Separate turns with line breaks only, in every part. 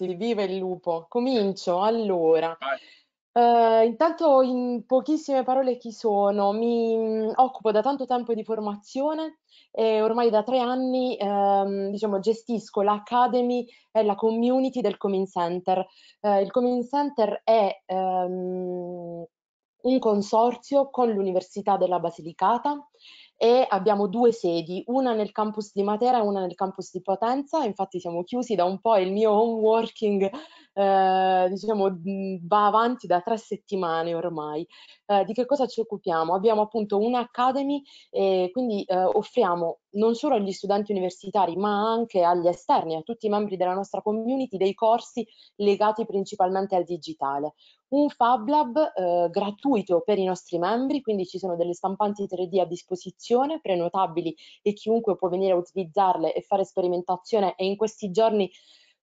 il viva il lupo. Comincio allora. Vai. Eh, intanto in pochissime parole chi sono? Mi mm, occupo da tanto tempo di formazione e ormai da tre anni ehm, diciamo, gestisco l'Academy e la community del Comin Center. Eh, il Comin Center è ehm, un consorzio con l'Università della Basilicata e abbiamo due sedi, una nel campus di Matera e una nel campus di Potenza, infatti siamo chiusi da un po' il mio home working eh, diciamo, mm, va avanti da tre settimane ormai. Eh, di che cosa ci occupiamo? Abbiamo appunto un'academy e quindi eh, offriamo non solo agli studenti universitari, ma anche agli esterni, a tutti i membri della nostra community, dei corsi legati principalmente al digitale. Un Fab Lab eh, gratuito per i nostri membri, quindi ci sono delle stampanti 3D a disposizione, prenotabili e chiunque può venire a utilizzarle e fare sperimentazione e in questi giorni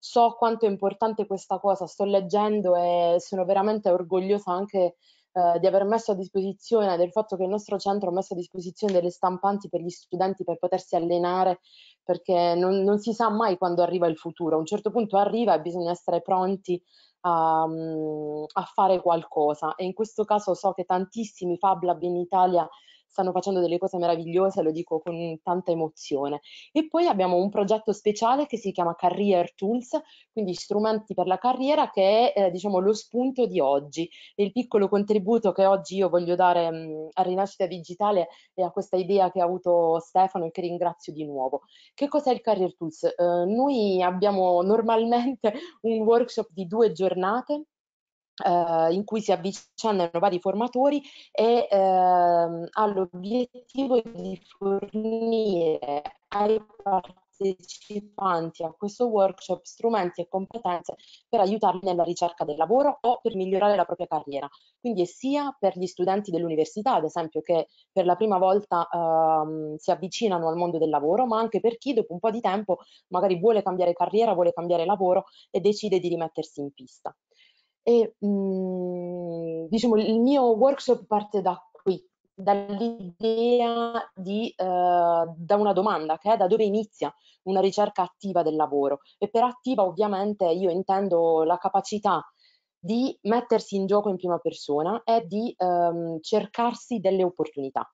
so quanto è importante questa cosa, sto leggendo e sono veramente orgogliosa anche eh, eh, di aver messo a disposizione, del fatto che il nostro centro ha messo a disposizione delle stampanti per gli studenti per potersi allenare, perché non, non si sa mai quando arriva il futuro, a un certo punto arriva e bisogna essere pronti a, mm, a fare qualcosa e in questo caso so che tantissimi Fab Lab in Italia stanno facendo delle cose meravigliose, lo dico con tanta emozione. E poi abbiamo un progetto speciale che si chiama Career Tools, quindi strumenti per la carriera che è eh, diciamo, lo spunto di oggi. E il piccolo contributo che oggi io voglio dare mh, mm, a Rinascita Digitale e a questa idea che ha avuto Stefano e che ringrazio di nuovo. Che cos'è il Career Tools? Eh, noi abbiamo normalmente un workshop di due giornate eh, in cui si avvicinano vari formatori e ehm, ha l'obiettivo di fornire ai partecipanti a questo workshop strumenti e competenze per aiutarli nella ricerca del lavoro o per migliorare la propria carriera. Quindi è sia per gli studenti dell'università, ad esempio, che per la prima volta ehm, si avvicinano al mondo del lavoro, ma anche per chi dopo un po' di tempo magari vuole cambiare carriera, vuole cambiare lavoro e decide di rimettersi in pista. E mh, mhmm, diciamo, il mio workshop parte da qui, dall'idea di, eh, da una domanda che è da dove inizia una ricerca attiva del lavoro. E per attiva ovviamente io intendo la capacità di mettersi in gioco in prima persona e di ehm, cercarsi delle opportunità.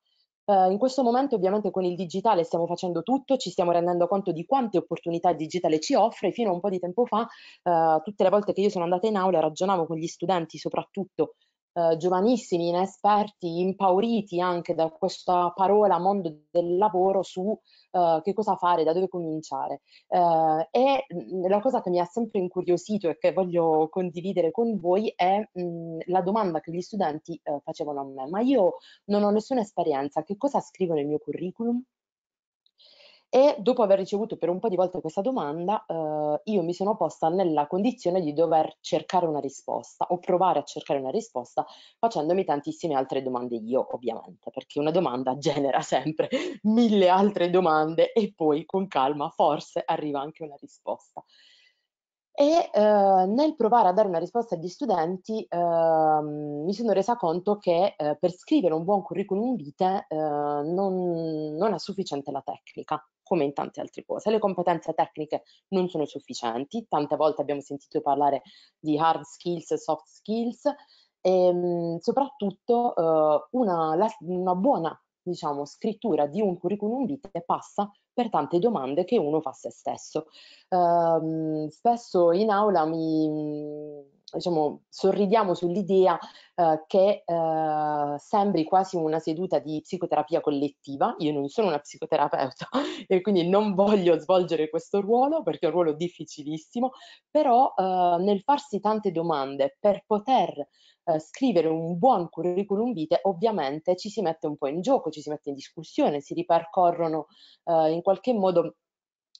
Uh, in questo momento ovviamente con il digitale stiamo facendo tutto, ci stiamo rendendo conto di quante opportunità il digitale ci offre. Fino a un po' di tempo fa, uh, tutte le volte che io sono andata in aula ragionavo con gli studenti soprattutto eh, giovanissimi, inesperti, impauriti anche da questa parola mondo del lavoro su eh, che cosa fare, da dove cominciare. Eh, e mm, la cosa che mi ha sempre incuriosito e che voglio condividere con voi è mh, mm, la domanda che gli studenti eh, facevano a me, ma io non ho nessuna esperienza, che cosa scrivo nel mio curriculum? E dopo aver ricevuto per un po' di volte questa domanda, eh, io mi sono posta nella condizione di dover cercare una risposta o provare a cercare una risposta facendomi tantissime altre domande io, ovviamente, perché una domanda genera sempre mille altre domande e poi con calma forse arriva anche una risposta. E eh, nel provare a dare una risposta agli studenti eh, mi sono resa conto che eh, per scrivere un buon curriculum vitae eh, non, non è sufficiente la tecnica come in tante altre cose. Le competenze tecniche non sono sufficienti, tante volte abbiamo sentito parlare di hard skills, soft skills, e ehm, soprattutto eh, una, la, una buona diciamo, scrittura di un curriculum vitae passa per tante domande che uno fa a se stesso. Um, spesso in aula mi, diciamo, sorridiamo sull'idea eh, che eh, sembri quasi una seduta di psicoterapia collettiva. Io non sono una psicoterapeuta e quindi non voglio svolgere questo ruolo perché è un ruolo difficilissimo, però eh, nel farsi tante domande per poter eh, scrivere un buon curriculum vitae, ovviamente ci si mette un po' in gioco, ci si mette in discussione, si ripercorrono eh, in qualche modo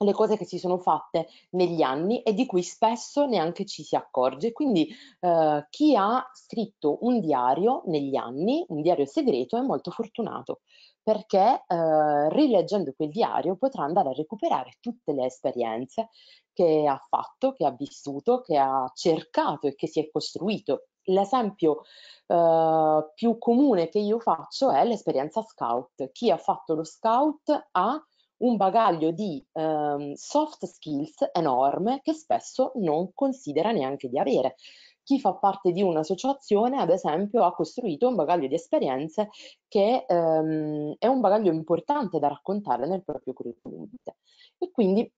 le cose che si sono fatte negli anni e di cui spesso neanche ci si accorge. Quindi eh, chi ha scritto un diario negli anni, un diario segreto, è molto fortunato perché eh, rileggendo quel diario potrà andare a recuperare tutte le esperienze che ha fatto, che ha vissuto, che ha cercato e che si è costruito. L'esempio eh, più comune che io faccio è l'esperienza scout. Chi ha fatto lo scout ha un bagaglio di um, soft skills enorme che spesso non considera neanche di avere. Chi fa parte di un'associazione, ad esempio, ha costruito un bagaglio di esperienze che um, è un bagaglio importante da raccontare nel proprio curriculum vitae. E quindi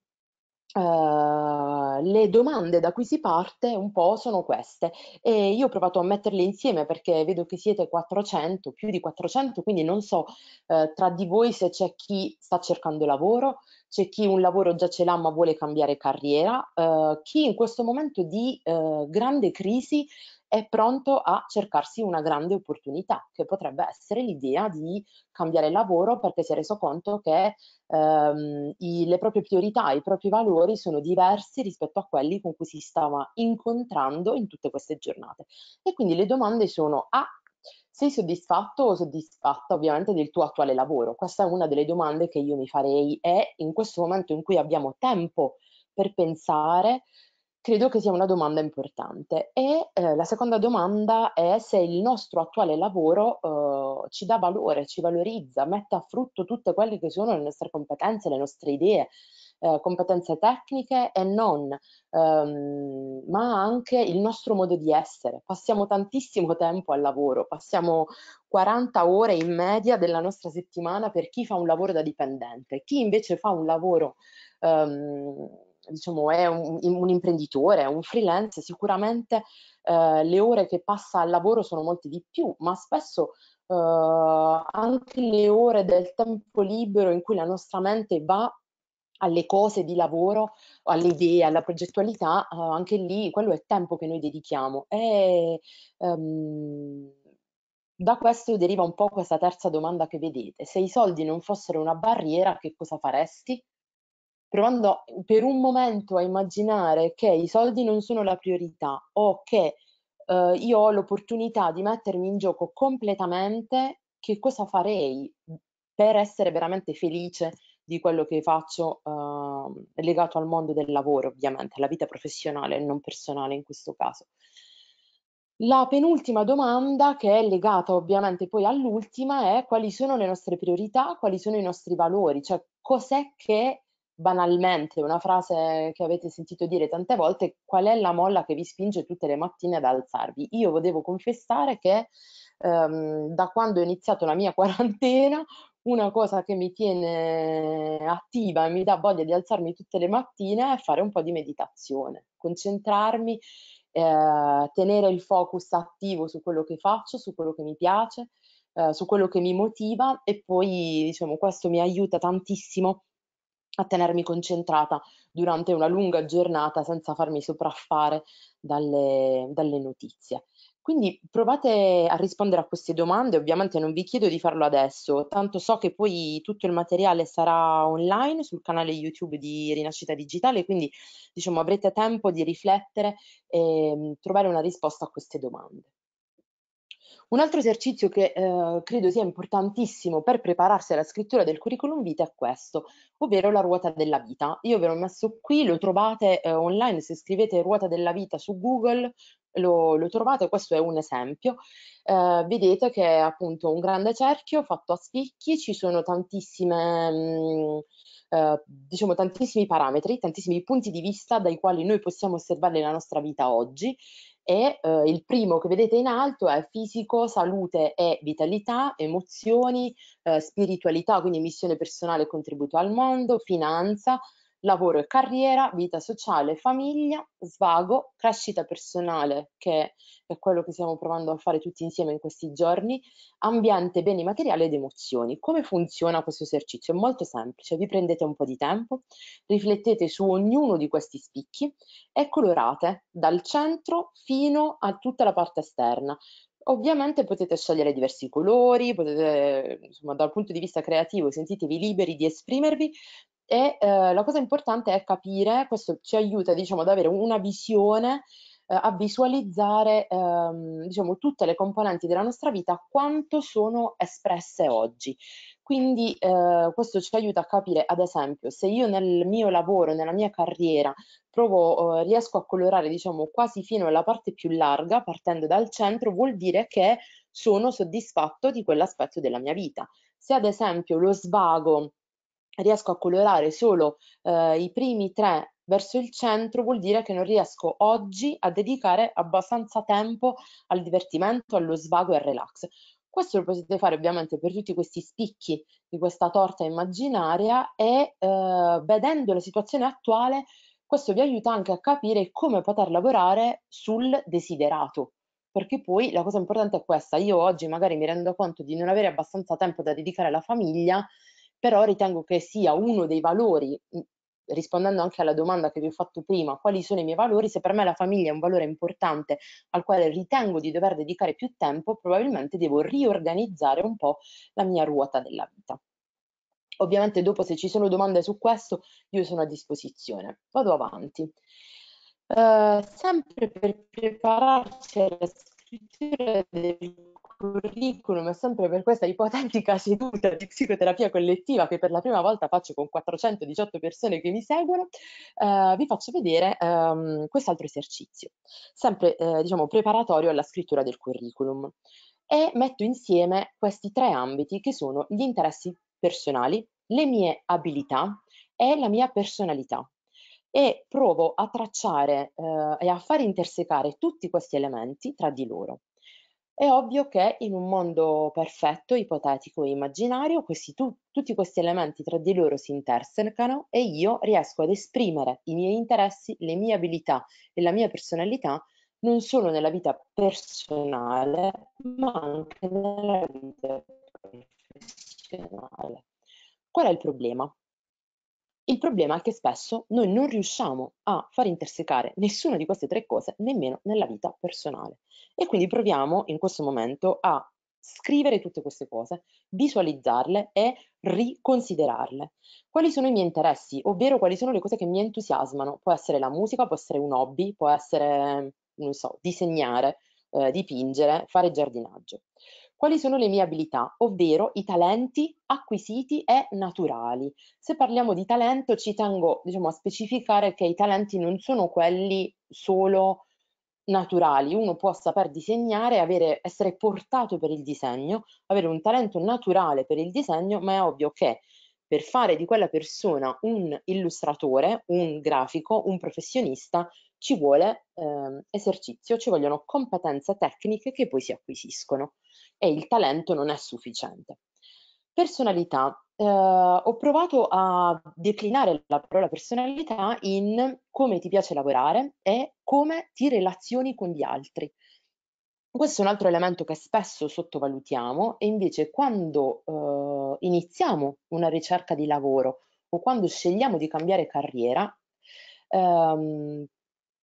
Ehm, le domande da cui si parte un po' sono queste e io ho provato a metterle insieme perché vedo che siete 400, più di 400, quindi non so uh, tra di voi se c'è chi sta cercando lavoro, c'è chi un lavoro già ce l'ha ma vuole cambiare carriera, uh, chi in questo momento di grande crisi è pronto a cercarsi una grande opportunità, che potrebbe essere l'idea di cambiare lavoro perché si è reso conto che ehm, i, le proprie priorità, i propri valori sono diversi rispetto a quelli con cui si stava incontrando in tutte queste giornate. E quindi le domande sono a ah, sei soddisfatto o soddisfatta ovviamente del tuo attuale lavoro? Questa è una delle domande che io mi farei e in questo momento in cui abbiamo tempo per pensare, Credo che sia una domanda importante. E eh, la seconda domanda è se il nostro attuale lavoro eh, ci dà valore, ci valorizza, mette a frutto tutte quelle che sono le nostre competenze, le nostre idee, eh, competenze tecniche e non, ehm, ma anche il nostro modo di essere. Passiamo tantissimo tempo al lavoro, passiamo 40 ore in media della nostra settimana per chi fa un lavoro da dipendente, chi invece fa un lavoro... Ehm, diciamo, è un, un imprenditore, è un freelance, sicuramente eh, le ore che passa al lavoro sono molte di più, ma spesso eh, anche le ore del tempo libero in cui la nostra mente va alle cose di lavoro, alle idee, alla progettualità, eh, anche lì quello è tempo che noi dedichiamo. E, um, da questo deriva un po' questa terza domanda che vedete. Se i soldi non fossero una barriera, che cosa faresti? provando per un momento a immaginare che i soldi non sono la priorità o che eh, io ho l'opportunità di mettermi in gioco completamente, che cosa farei per essere veramente felice di quello che faccio eh, legato al mondo del lavoro, ovviamente, alla vita professionale e non personale in questo caso. La penultima domanda, che è legata ovviamente poi all'ultima, è quali sono le nostre priorità, quali sono i nostri valori, cioè cos'è che banalmente una frase che avete sentito dire tante volte, qual è la molla che vi spinge tutte le mattine ad alzarvi? Io devo confessare che ehm, da quando ho iniziato la mia quarantena, una cosa che mi tiene attiva e mi dà voglia di alzarmi tutte le mattine è fare un po' di meditazione, concentrarmi, eh, tenere il focus attivo su quello che faccio, su quello che mi piace, eh, su quello che mi motiva e poi diciamo questo mi aiuta tantissimo a tenermi concentrata durante una lunga giornata senza farmi sopraffare dalle, dalle notizie. Quindi provate a rispondere a queste domande, ovviamente non vi chiedo di farlo adesso, tanto so che poi tutto il materiale sarà online sul canale YouTube di Rinascita Digitale, quindi diciamo avrete tempo di riflettere e mm, trovare una risposta a queste domande. Un altro esercizio che eh, credo sia importantissimo per prepararsi alla scrittura del curriculum vitae è questo, ovvero la ruota della vita. Io ve l'ho messo qui, lo trovate eh, online se scrivete ruota della vita su Google, lo, lo trovate, questo è un esempio. Eh, vedete che è appunto un grande cerchio fatto a spicchi, ci sono tantissime... Mh, mm, eh, diciamo, tantissimi parametri, tantissimi punti di vista dai quali noi possiamo osservare la nostra vita oggi e eh, il primo che vedete in alto è fisico, salute e vitalità, emozioni, eh, spiritualità, quindi missione personale e contributo al mondo, finanza, lavoro e carriera, vita sociale, famiglia, svago, crescita personale, che è quello che stiamo provando a fare tutti insieme in questi giorni, ambiente, beni materiali ed emozioni. Come funziona questo esercizio? È molto semplice, vi prendete un po' di tempo, riflettete su ognuno di questi spicchi e colorate dal centro fino a tutta la parte esterna. Ovviamente potete scegliere diversi colori, potete, insomma, dal punto di vista creativo sentitevi liberi di esprimervi, e eh, la cosa importante è capire, questo ci aiuta diciamo, ad avere una visione, eh, a visualizzare ehm, diciamo, tutte le componenti della nostra vita, quanto sono espresse oggi. Quindi eh, questo ci aiuta a capire, ad esempio, se io nel mio lavoro, nella mia carriera, provo, eh, riesco a colorare, diciamo, quasi fino alla parte più larga, partendo dal centro, vuol dire che sono soddisfatto di quell'aspetto della mia vita. Se ad esempio lo svago riesco a colorare solo eh, i primi tre verso il centro vuol dire che non riesco oggi a dedicare abbastanza tempo al divertimento, allo svago e al relax. Questo lo potete fare ovviamente per tutti questi spicchi di questa torta immaginaria e eh, vedendo la situazione attuale questo vi aiuta anche a capire come poter lavorare sul desiderato, perché poi la cosa importante è questa, io oggi magari mi rendo conto di non avere abbastanza tempo da dedicare alla famiglia, però ritengo che sia uno dei valori, mhmm, rispondendo anche alla domanda che vi ho fatto prima, quali sono i miei valori, se per me la famiglia è un valore importante al quale ritengo di dover dedicare più tempo, probabilmente devo riorganizzare un po' la mia ruota della vita. Ovviamente dopo se ci sono domande su questo io sono a disposizione. Vado avanti. Uh, sempre per prepararsi alla scrittura del curriculum sempre per questa ipotetica seduta di psicoterapia collettiva che per la prima volta faccio con 418 persone che mi seguono, eh, vi faccio vedere ehm, quest'altro esercizio, sempre eh, diciamo preparatorio alla scrittura del curriculum e metto insieme questi tre ambiti che sono gli interessi personali, le mie abilità e la mia personalità e provo a tracciare eh, e a far intersecare tutti questi elementi tra di loro. È ovvio che in un mondo perfetto, ipotetico e immaginario, questi tu- tutti questi elementi tra di loro si intersecano e io riesco ad esprimere i miei interessi, le mie abilità e la mia personalità non solo nella vita personale, ma anche nella vita professionale. Qual è il problema? Il problema è che spesso noi non riusciamo a far intersecare nessuna di queste tre cose nemmeno nella vita personale. E quindi proviamo in questo momento a scrivere tutte queste cose, visualizzarle e riconsiderarle. Quali sono i miei interessi, ovvero quali sono le cose che mi entusiasmano? Può essere la musica, può essere un hobby, può essere, non so, disegnare, eh, dipingere, fare giardinaggio. Quali sono le mie abilità, ovvero i talenti acquisiti e naturali. Se parliamo di talento ci tengo diciamo, a specificare che i talenti non sono quelli solo naturali, uno può saper disegnare, avere, essere portato per il disegno, avere un talento naturale per il disegno, ma è ovvio che per fare di quella persona un illustratore, un grafico, un professionista, ci vuole eh, esercizio, ci vogliono competenze tecniche che poi si acquisiscono e il talento non è sufficiente. Personalità. Eh, ho provato a declinare la parola personalità in come ti piace lavorare e come ti relazioni con gli altri. Questo è un altro elemento che spesso sottovalutiamo e invece quando eh, iniziamo una ricerca di lavoro o quando scegliamo di cambiare carriera, ehm,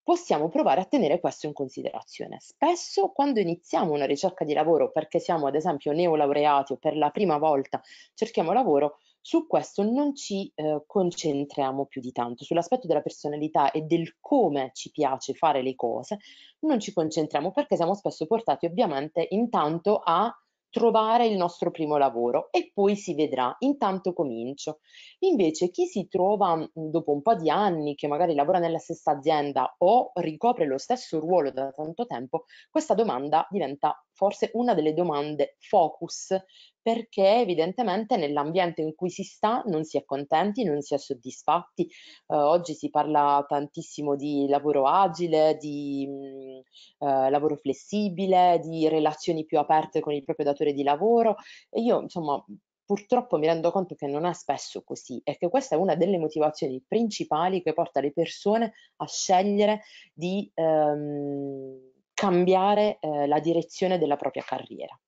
possiamo provare a tenere questo in considerazione. Spesso quando iniziamo una ricerca di lavoro perché siamo ad esempio neolaureati o per la prima volta cerchiamo lavoro, su questo non ci eh, concentriamo più di tanto, sull'aspetto della personalità e del come ci piace fare le cose, non ci concentriamo perché siamo spesso portati ovviamente intanto a trovare il nostro primo lavoro e poi si vedrà, intanto comincio. Invece chi si trova dopo un po' di anni che magari lavora nella stessa azienda o ricopre lo stesso ruolo da tanto tempo, questa domanda diventa forse una delle domande focus, perché evidentemente nell'ambiente in cui si sta non si è contenti, non si è soddisfatti. Eh, oggi si parla tantissimo di lavoro agile, di mm, eh, lavoro flessibile, di relazioni più aperte con il proprio datore di lavoro e io insomma purtroppo mi rendo conto che non è spesso così e che questa è una delle motivazioni principali che porta le persone a scegliere di... Ehm, cambiare eh, la direzione della propria carriera.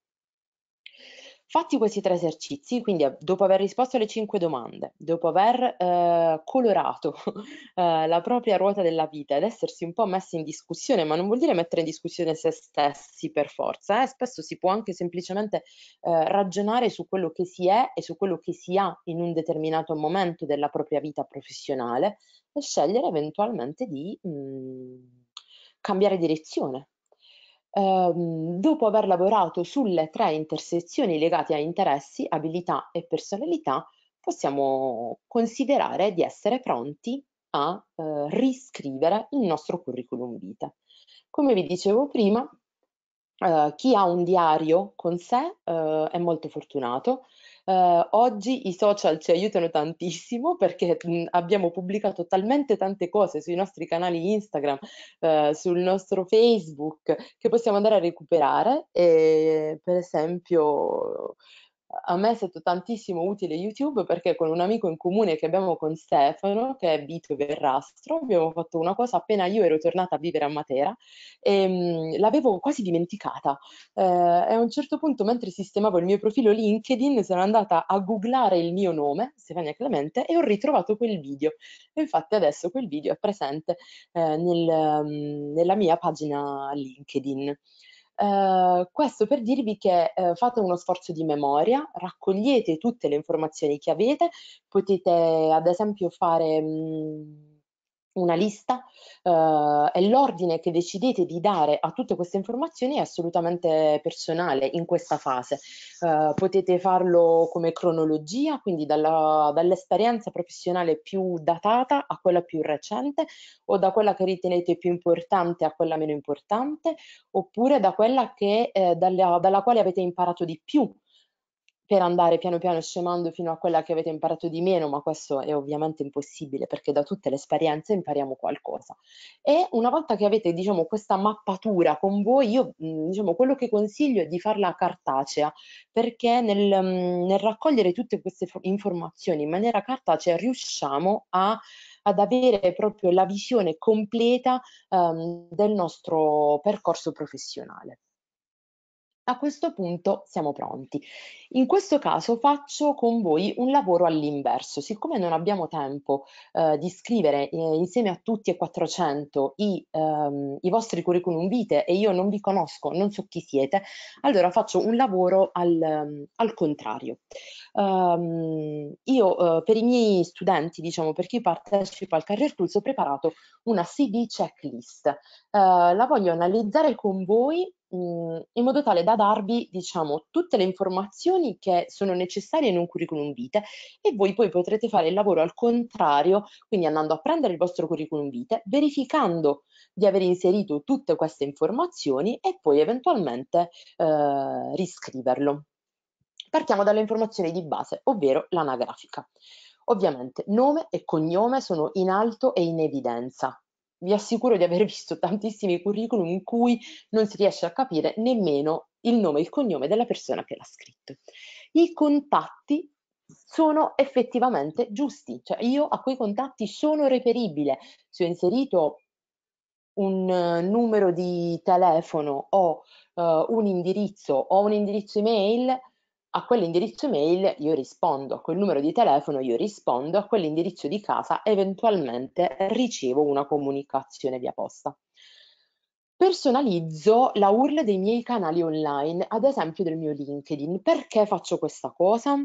Fatti questi tre esercizi, quindi eh, dopo aver risposto alle cinque domande, dopo aver eh, colorato eh, la propria ruota della vita ed essersi un po' messi in discussione, ma non vuol dire mettere in discussione se stessi per forza, eh? spesso si può anche semplicemente ehm, ragionare su quello che si è e su quello che si ha in un determinato momento della propria vita professionale e scegliere eventualmente di mh, mhmm, cambiare direzione, Ehm, dopo aver lavorato sulle tre intersezioni legate a interessi, abilità e personalità, possiamo considerare di essere pronti a eh, riscrivere il nostro curriculum vitae. Come vi dicevo prima, eh, chi ha un diario con sé eh, è molto fortunato eh, oggi i social ci aiutano tantissimo perché mh, mm, abbiamo pubblicato talmente tante cose sui nostri canali Instagram, eh, sul nostro Facebook, che possiamo andare a recuperare e per esempio a me è stato tantissimo utile YouTube perché con un amico in comune che abbiamo con Stefano, che è Vito Verrastro, abbiamo fatto una cosa appena io ero tornata a vivere a Matera e ehm, mh, l'avevo quasi dimenticata. Eh, a un certo punto, mentre sistemavo il mio profilo LinkedIn, sono andata a googlare il mio nome, Stefania Clemente, e ho ritrovato quel video. E infatti adesso quel video è presente eh, nel, mm, nella mia pagina LinkedIn. Eh, questo per dirvi che eh, fate uno sforzo di memoria, raccogliete tutte le informazioni che avete, potete ad esempio fare... Mh, mm, una lista eh, e l'ordine che decidete di dare a tutte queste informazioni è assolutamente personale in questa fase. Eh, potete farlo come cronologia, quindi dall'esperienza dall professionale più datata a quella più recente o da quella che ritenete più importante a quella meno importante oppure da quella che, eh, dalla, dalla quale avete imparato di più per andare piano piano scemando fino a quella che avete imparato di meno, ma questo è ovviamente impossibile perché da tutte le esperienze impariamo qualcosa. E una volta che avete, diciamo, questa mappatura con voi, io, diciamo, quello che consiglio è di farla cartacea, perché nel, nel raccogliere tutte queste informazioni in maniera cartacea riusciamo a ad avere proprio la visione completa um, del nostro percorso professionale. A questo punto siamo pronti. In questo caso faccio con voi un lavoro all'inverso. Siccome non abbiamo tempo eh, di scrivere eh, insieme a tutti e 400 i, ehm, i, vostri curriculum vitae e io non vi conosco, non so chi siete, allora faccio un lavoro al, ehm, al contrario. Um, io eh, per i miei studenti, diciamo per chi partecipa al Career Tools, ho preparato una CV checklist. Eh, la voglio analizzare con voi in modo tale da darvi, diciamo, tutte le informazioni che sono necessarie in un curriculum vitae e voi poi potrete fare il lavoro al contrario, quindi andando a prendere il vostro curriculum vitae, verificando di aver inserito tutte queste informazioni e poi eventualmente eh, riscriverlo. Partiamo dalle informazioni di base, ovvero l'anagrafica. Ovviamente nome e cognome sono in alto e in evidenza, vi assicuro di aver visto tantissimi curriculum in cui non si riesce a capire nemmeno il nome e il cognome della persona che l'ha scritto. I contatti sono effettivamente giusti, cioè io a quei contatti sono reperibile, se ho inserito un eh, numero di telefono o uh, un indirizzo o un indirizzo email, a quell'indirizzo email io rispondo, a quel numero di telefono io rispondo, a quell'indirizzo di casa eventualmente ricevo una comunicazione via posta. Personalizzo la URL dei miei canali online, ad esempio del mio LinkedIn. Perché faccio questa cosa?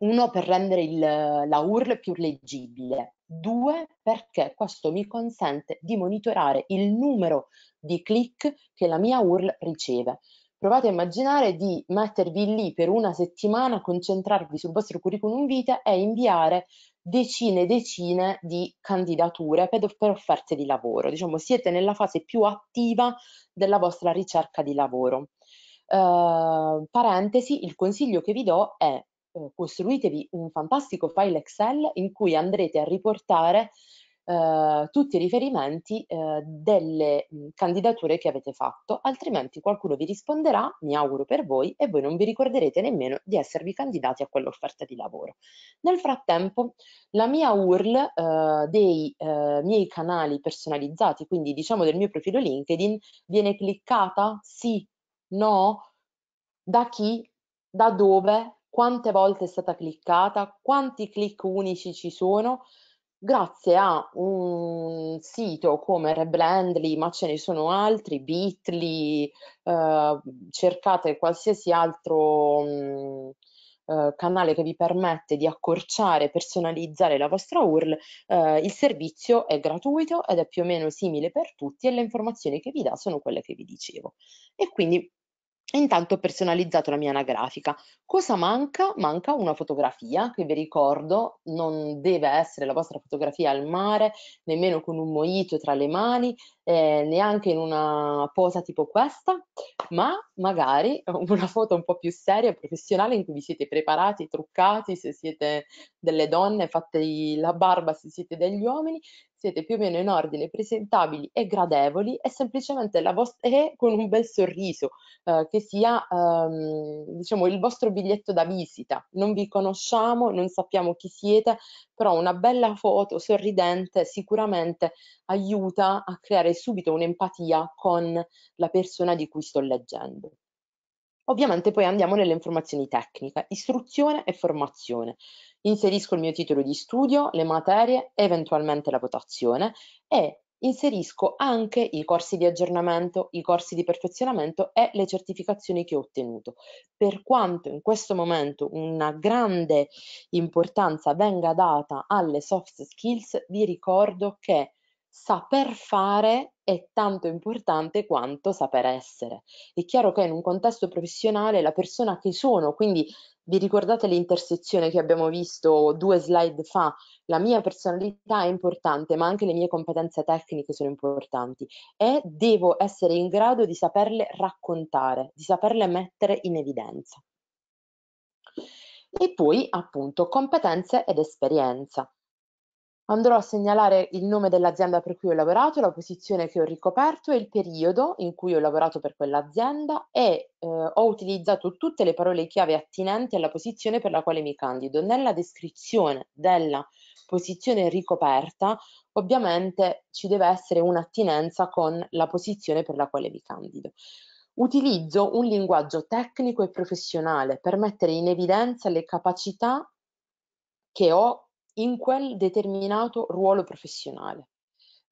Uno, per rendere il, la URL più leggibile. Due, perché questo mi consente di monitorare il numero di click che la mia URL riceve. Provate a immaginare di mettervi lì per una settimana, concentrarvi sul vostro curriculum vitae e inviare decine e decine di candidature per, per offerte di lavoro. Diciamo, siete nella fase più attiva della vostra ricerca di lavoro. Uh, parentesi, il consiglio che vi do è eh, costruitevi un fantastico file Excel in cui andrete a riportare eh, tutti i riferimenti eh, delle candidature che avete fatto, altrimenti qualcuno vi risponderà, mi auguro per voi, e voi non vi ricorderete nemmeno di esservi candidati a quell'offerta di lavoro. Nel frattempo, la mia URL eh, dei eh, miei canali personalizzati, quindi diciamo del mio profilo LinkedIn, viene cliccata? Sì? No? Da chi? Da dove? Quante volte è stata cliccata? Quanti click unici ci sono? grazie a un sito come Rebrandly, ma ce ne sono altri, Bitly, eh, cercate qualsiasi altro mh, mm, eh, canale che vi permette di accorciare, personalizzare la vostra URL, eh, il servizio è gratuito ed è più o meno simile per tutti e le informazioni che vi dà sono quelle che vi dicevo. E quindi intanto ho personalizzato la mia anagrafica. Cosa manca? Manca una fotografia che vi ricordo non deve essere la vostra fotografia al mare, nemmeno con un moito tra le mani, eh, neanche in una posa tipo questa, ma magari una foto un po' più seria e professionale in cui vi siete preparati, truccati, se siete delle donne, fate la barba se siete degli uomini siete più o meno in ordine, presentabili e gradevoli e semplicemente la vostra, e eh, con un bel sorriso, eh, che sia ehm, diciamo, il vostro biglietto da visita. Non vi conosciamo, non sappiamo chi siete, però una bella foto sorridente sicuramente aiuta a creare subito un'empatia con la persona di cui sto leggendo. Ovviamente poi andiamo nelle informazioni tecniche, istruzione e formazione. Inserisco il mio titolo di studio, le materie, eventualmente la votazione e inserisco anche i corsi di aggiornamento, i corsi di perfezionamento e le certificazioni che ho ottenuto. Per quanto in questo momento una grande importanza venga data alle soft skills, vi ricordo che saper fare è tanto importante quanto saper essere. È chiaro che in un contesto professionale la persona che sono, quindi vi ricordate l'intersezione che abbiamo visto due slide fa, la mia personalità è importante, ma anche le mie competenze tecniche sono importanti e devo essere in grado di saperle raccontare, di saperle mettere in evidenza. E poi appunto competenze ed esperienza. Andrò a segnalare il nome dell'azienda per cui ho lavorato, la posizione che ho ricoperto e il periodo in cui ho lavorato per quell'azienda e eh, ho utilizzato tutte le parole chiave attinenti alla posizione per la quale mi candido. Nella descrizione della posizione ricoperta ovviamente ci deve essere un'attinenza con la posizione per la quale mi candido. Utilizzo un linguaggio tecnico e professionale per mettere in evidenza le capacità che ho in quel determinato ruolo professionale.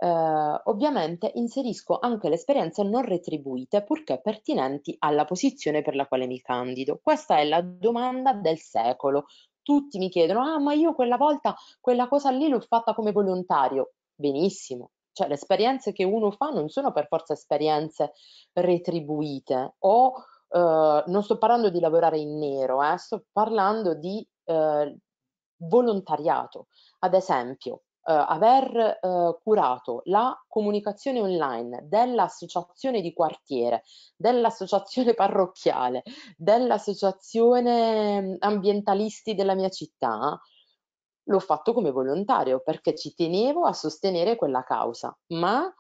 Eh, ovviamente inserisco anche le esperienze non retribuite purché pertinenti alla posizione per la quale mi candido. Questa è la domanda del secolo. Tutti mi chiedono, ah ma io quella volta quella cosa lì l'ho fatta come volontario. Benissimo, cioè le esperienze che uno fa non sono per forza esperienze retribuite o eh, non sto parlando di lavorare in nero, eh, sto parlando di eh, volontariato, ad esempio eh, aver eh, curato la comunicazione online dell'associazione di quartiere, dell'associazione parrocchiale, dell'associazione mm, ambientalisti della mia città, l'ho fatto come volontario perché ci tenevo a sostenere quella causa, ma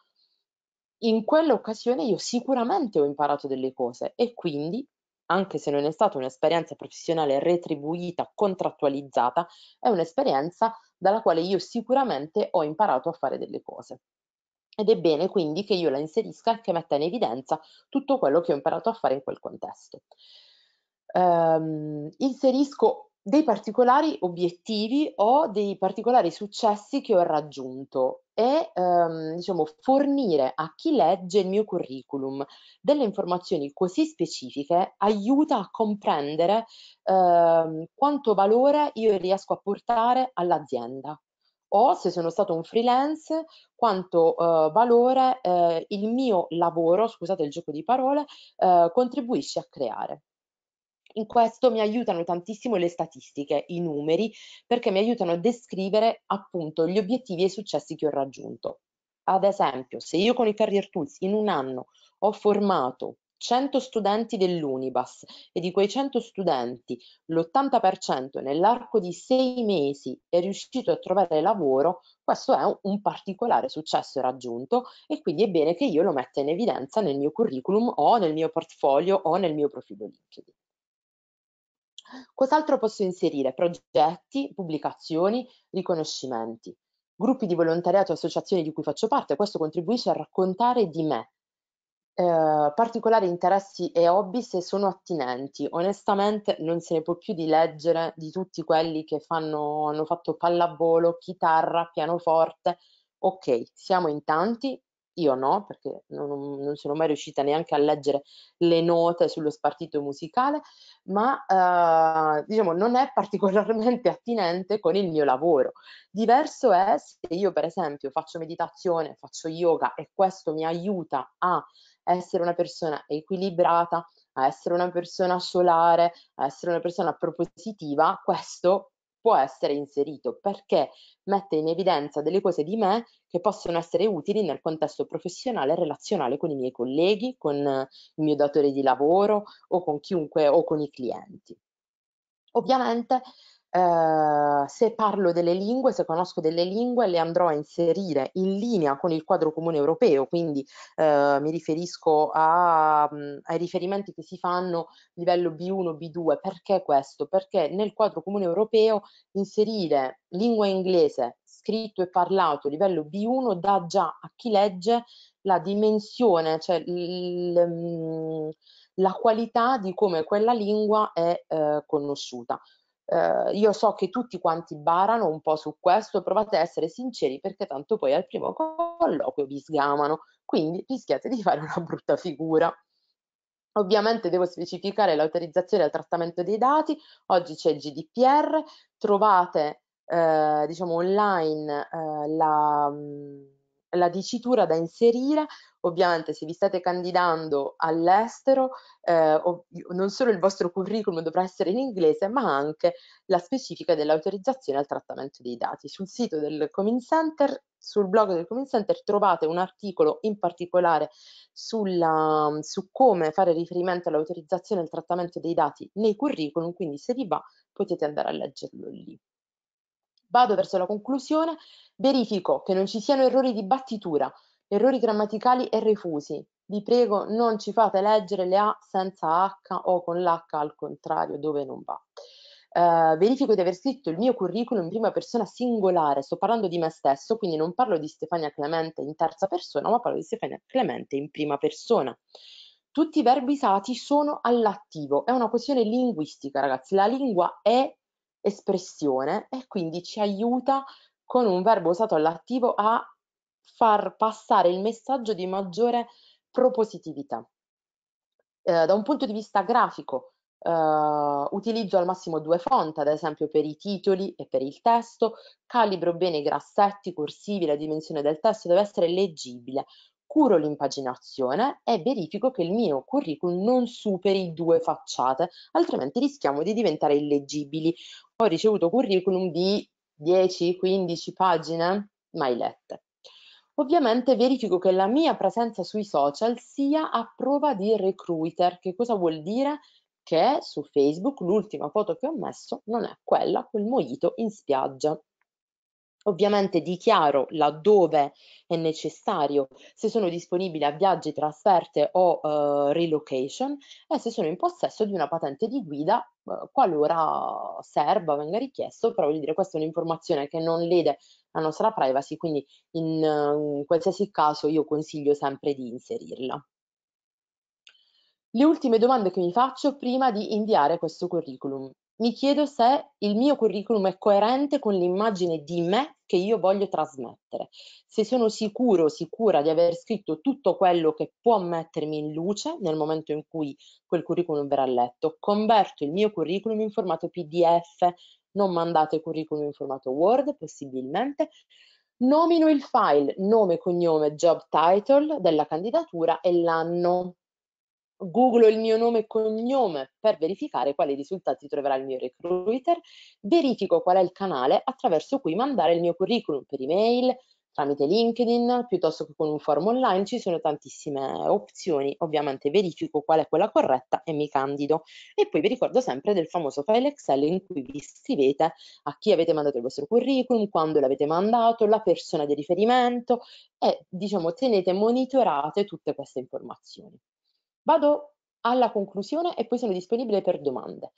in quell'occasione io sicuramente ho imparato delle cose e quindi anche se non è stata un'esperienza professionale retribuita, contrattualizzata, è un'esperienza dalla quale io sicuramente ho imparato a fare delle cose. Ed è bene quindi che io la inserisca e che metta in evidenza tutto quello che ho imparato a fare in quel contesto. Um, inserisco dei particolari obiettivi o dei particolari successi che ho raggiunto e ehm, diciamo, fornire a chi legge il mio curriculum delle informazioni così specifiche aiuta a comprendere ehm, quanto valore io riesco a portare all'azienda o se sono stato un freelance quanto eh, valore eh, il mio lavoro, scusate il gioco di parole, eh, contribuisce a creare. In questo mi aiutano tantissimo le statistiche, i numeri, perché mi aiutano a descrivere appunto gli obiettivi e i successi che ho raggiunto. Ad esempio, se io con i Career Tools in un anno ho formato 100 studenti dell'Unibus e di quei 100 studenti l'80% nell'arco di sei mesi è riuscito a trovare lavoro, questo è un particolare successo raggiunto e quindi è bene che io lo metta in evidenza nel mio curriculum o nel mio portfolio o nel mio profilo LinkedIn. Cos'altro posso inserire? Progetti, pubblicazioni, riconoscimenti. Gruppi di volontariato e associazioni di cui faccio parte, questo contribuisce a raccontare di me. Eh, particolari interessi e hobby se sono attinenti. Onestamente non se ne può più di leggere di tutti quelli che fanno, hanno fatto pallavolo, chitarra, pianoforte. Ok, siamo in tanti, io no, perché non, non, sono mai riuscita neanche a leggere le note sullo spartito musicale, ma eh, diciamo non è particolarmente attinente con il mio lavoro. Diverso è se io per esempio faccio meditazione, faccio yoga e questo mi aiuta a essere una persona equilibrata, a essere una persona solare, a essere una persona propositiva, questo può essere inserito perché mette in evidenza delle cose di me che possono essere utili nel contesto professionale e relazionale con i miei colleghi, con il mio datore di lavoro o con chiunque o con i clienti. Ovviamente eh, se parlo delle lingue, se conosco delle lingue, le andrò a inserire in linea con il quadro comune europeo, quindi eh, mi riferisco a, mh, mhmm, ai riferimenti che si fanno a livello B1, B2. Perché questo? Perché nel quadro comune europeo inserire lingua inglese scritto e parlato a livello B1 dà già a chi legge la dimensione, cioè mhmm, la qualità di come quella lingua è eh, conosciuta. Eh, io so che tutti quanti barano un po' su questo, provate a essere sinceri perché tanto poi al primo colloquio vi sgamano, quindi rischiate di fare una brutta figura. Ovviamente devo specificare l'autorizzazione al trattamento dei dati, oggi c'è il GDPR, trovate eh, diciamo online eh, la... Mh, mhmm, la dicitura da inserire, ovviamente se vi state candidando all'estero, eh, non solo il vostro curriculum dovrà essere in inglese, ma anche la specifica dell'autorizzazione al trattamento dei dati. Sul sito del Comin Center, sul blog del Comin Center trovate un articolo in particolare sulla, su come fare riferimento all'autorizzazione al trattamento dei dati nei curriculum, quindi se vi va potete andare a leggerlo lì vado verso la conclusione, verifico che non ci siano errori di battitura, errori grammaticali e refusi. Vi prego, non ci fate leggere le A senza H o con l'H al contrario, dove non va. Uh, verifico di aver scritto il mio curriculum in prima persona singolare, sto parlando di me stesso, quindi non parlo di Stefania Clemente in terza persona, ma parlo di Stefania Clemente in prima persona. Tutti i verbi usati sono all'attivo, è una questione linguistica, ragazzi, la lingua è espressione e quindi ci aiuta con un verbo usato all'attivo a far passare il messaggio di maggiore propositività. Eh, da un punto di vista grafico, eh, utilizzo al massimo due font, ad esempio per i titoli e per il testo, calibro bene i grassetti, i corsivi, la dimensione del testo deve essere leggibile, curo l'impaginazione e verifico che il mio curriculum non superi due facciate, altrimenti rischiamo di diventare illeggibili ho ricevuto curriculum di 10-15 pagine mai lette. Ovviamente verifico che la mia presenza sui social sia a prova di recruiter, che cosa vuol dire? Che su Facebook l'ultima foto che ho messo non è quella, quel mojito in spiaggia. Ovviamente dichiaro laddove è necessario se sono disponibili a viaggi, trasferte o uh, relocation e se sono in possesso di una patente di guida uh, qualora serva, venga richiesto, però voglio dire questa è un'informazione che non lede la nostra privacy, quindi in, uh, in qualsiasi caso io consiglio sempre di inserirla. Le ultime domande che mi faccio prima di inviare questo curriculum mi chiedo se il mio curriculum è coerente con l'immagine di me che io voglio trasmettere, se sono sicuro, o sicura di aver scritto tutto quello che può mettermi in luce nel momento in cui quel curriculum verrà letto, converto il mio curriculum in formato PDF, non mandate il curriculum in formato Word possibilmente, nomino il file, nome, cognome, job title della candidatura e l'anno Google il mio nome e cognome per verificare quali risultati troverà il mio recruiter, verifico qual è il canale attraverso cui mandare il mio curriculum per email, tramite LinkedIn, piuttosto che con un form online, ci sono tantissime opzioni, ovviamente verifico qual è quella corretta e mi candido. E poi vi ricordo sempre del famoso file Excel in cui vi scrivete a chi avete mandato il vostro curriculum, quando l'avete mandato, la persona di riferimento e diciamo tenete monitorate tutte queste informazioni. Vado alla conclusione e poi sono disponibile per domande.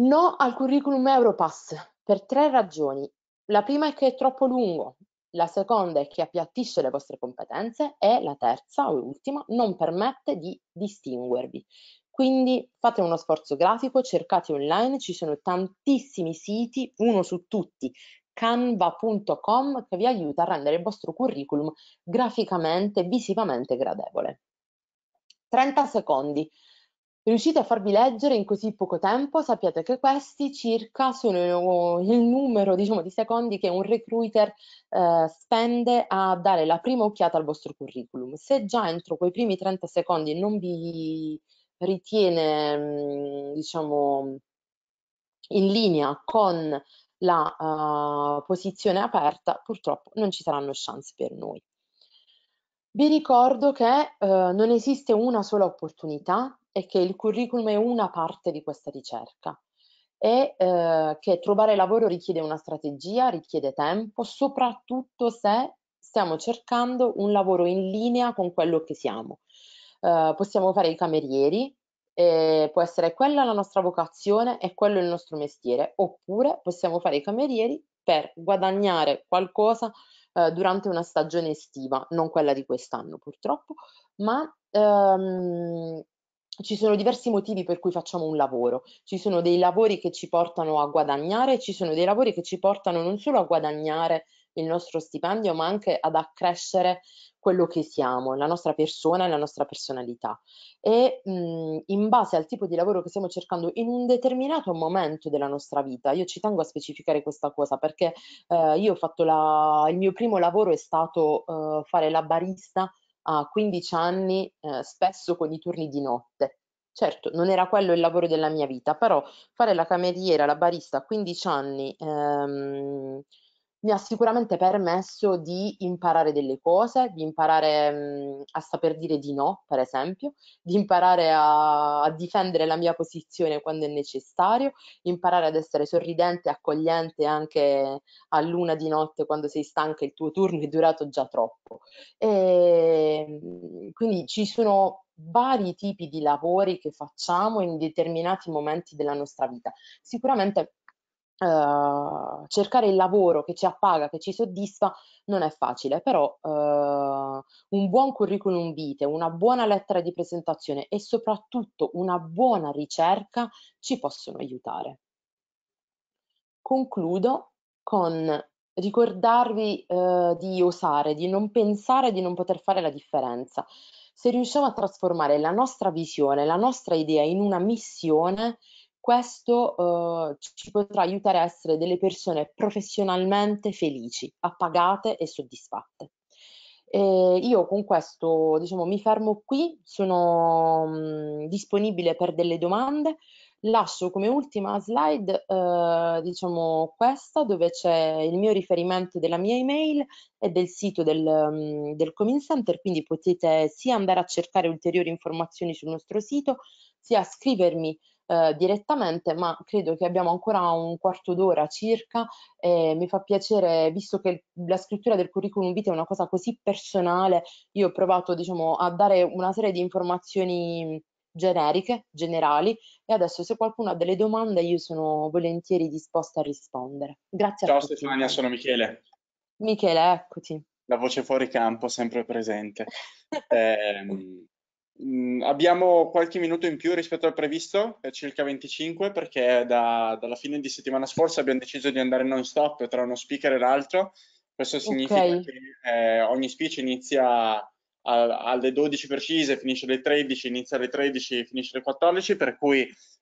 No al curriculum Europass per tre ragioni. La prima è che è troppo lungo, la seconda è che appiattisce le vostre competenze e la terza o ultima non permette di distinguervi. Quindi fate uno sforzo grafico, cercate online, ci sono tantissimi siti, uno su tutti, canva.com, che vi aiuta a rendere il vostro curriculum graficamente, visivamente gradevole. 30 secondi. Riuscite a farvi leggere in così poco tempo, sappiate che questi circa sono il numero diciamo, di secondi che un recruiter eh, spende a dare la prima occhiata al vostro curriculum. Se già entro quei primi 30 secondi non vi ritiene mm, diciamo, in linea con la uh, posizione aperta, purtroppo non ci saranno chance per noi. Vi ricordo che eh, non esiste una sola opportunità e che il curriculum è una parte di questa ricerca e eh, che trovare lavoro richiede una strategia, richiede tempo, soprattutto se stiamo cercando un lavoro in linea con quello che siamo. Eh, possiamo fare i camerieri, può essere quella la nostra vocazione e quello il nostro mestiere, oppure possiamo fare i camerieri per guadagnare qualcosa eh, durante una stagione estiva, non quella di quest'anno purtroppo, ma ehm, ci sono diversi motivi per cui facciamo un lavoro. Ci sono dei lavori che ci portano a guadagnare, ci sono dei lavori che ci portano non solo a guadagnare il nostro stipendio, ma anche ad accrescere quello che siamo, la nostra persona e la nostra personalità. E mh, mhmm, in base al tipo di lavoro che stiamo cercando in un determinato momento della nostra vita, io ci tengo a specificare questa cosa perché eh, io ho fatto la, il mio primo lavoro è stato eh, fare la barista a 15 anni, eh, spesso con i turni di notte. Certo, non era quello il lavoro della mia vita, però fare la cameriera, la barista a 15 anni... Ehm, mi ha sicuramente permesso di imparare delle cose, di imparare mh, mhmm, a saper dire di no, per esempio, di imparare a, a, difendere la mia posizione quando è necessario, imparare ad essere sorridente, e accogliente anche a luna di notte quando sei stanca, e il tuo turno è durato già troppo. E, ehm, quindi ci sono vari tipi di lavori che facciamo in determinati momenti della nostra vita. Sicuramente Uh, cercare il lavoro che ci appaga, che ci soddisfa, non è facile, però uh, un buon curriculum vitae, una buona lettera di presentazione e soprattutto una buona ricerca ci possono aiutare. Concludo con ricordarvi uh, di osare, di non pensare di non poter fare la differenza. Se riusciamo a trasformare la nostra visione, la nostra idea in una missione, questo eh, ci potrà aiutare a essere delle persone professionalmente felici, appagate e soddisfatte. E io con questo diciamo, mi fermo qui, sono mh, mm, disponibile per delle domande. Lascio come ultima slide eh, diciamo questa dove c'è il mio riferimento della mia email e del sito del, mm, del Comin Center, quindi potete sia andare a cercare ulteriori informazioni sul nostro sito, sia scrivermi eh, direttamente, ma credo che abbiamo ancora un quarto d'ora circa e mi fa piacere, visto che la scrittura del curriculum vitae è una cosa così personale, io ho provato diciamo, a dare una serie di informazioni generiche, generali e adesso se qualcuno ha delle domande io sono volentieri disposta a rispondere.
Grazie Ciao a tutti. Ciao Stefania, sono Michele. Michele, eccoti. La voce fuori campo sempre presente. eh, Mm, abbiamo qualche minuto in più rispetto al previsto, circa 25, perché da, dalla fine di settimana scorsa abbiamo deciso di andare non stop tra uno speaker e l'altro. Questo significa okay. che eh, ogni speech inizia alle 12 precise, finisce alle 13, inizia alle 13, finisce alle 14, per cui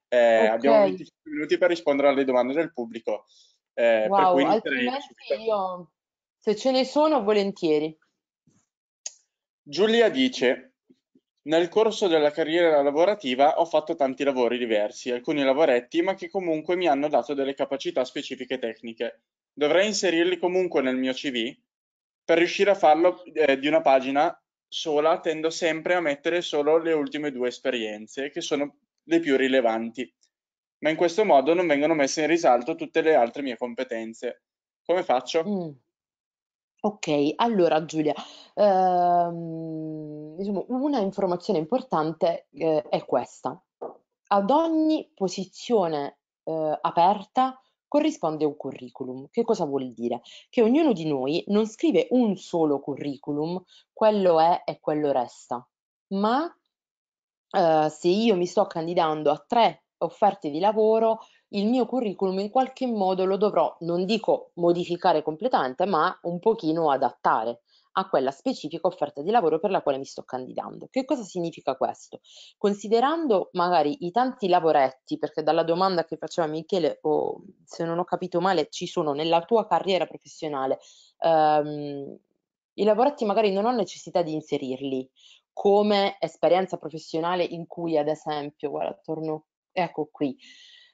eh, okay. abbiamo 25 minuti per rispondere alle domande del pubblico. Eh, wow, altrimenti
io, se ce ne sono, volentieri.
Giulia dice, nel corso della carriera lavorativa ho fatto tanti lavori diversi, alcuni lavoretti, ma che comunque mi hanno dato delle capacità specifiche tecniche. Dovrei inserirli comunque nel mio CV? Per riuscire a farlo eh, di una pagina sola tendo sempre a mettere solo le ultime due esperienze, che sono le più rilevanti, ma in questo modo non vengono messe in risalto tutte le altre mie competenze. Come faccio? Mm.
Ok, allora Giulia, ehm diciamo, una informazione importante eh, è questa. Ad ogni posizione eh, aperta corrisponde un curriculum. Che cosa vuol dire? Che ognuno di noi non scrive un solo curriculum, quello è e quello resta, ma eh, se io mi sto candidando a tre offerte di lavoro, il mio curriculum in qualche modo lo dovrò, non dico modificare completamente, ma un pochino adattare a quella specifica offerta di lavoro per la quale mi sto candidando. Che cosa significa questo? Considerando magari i tanti lavoretti, perché dalla domanda che faceva Michele, oh, se non ho capito male, ci sono nella tua carriera professionale, ehm, i lavoretti magari non ho necessità di inserirli come esperienza professionale in cui, ad esempio, guarda, torno, ecco qui,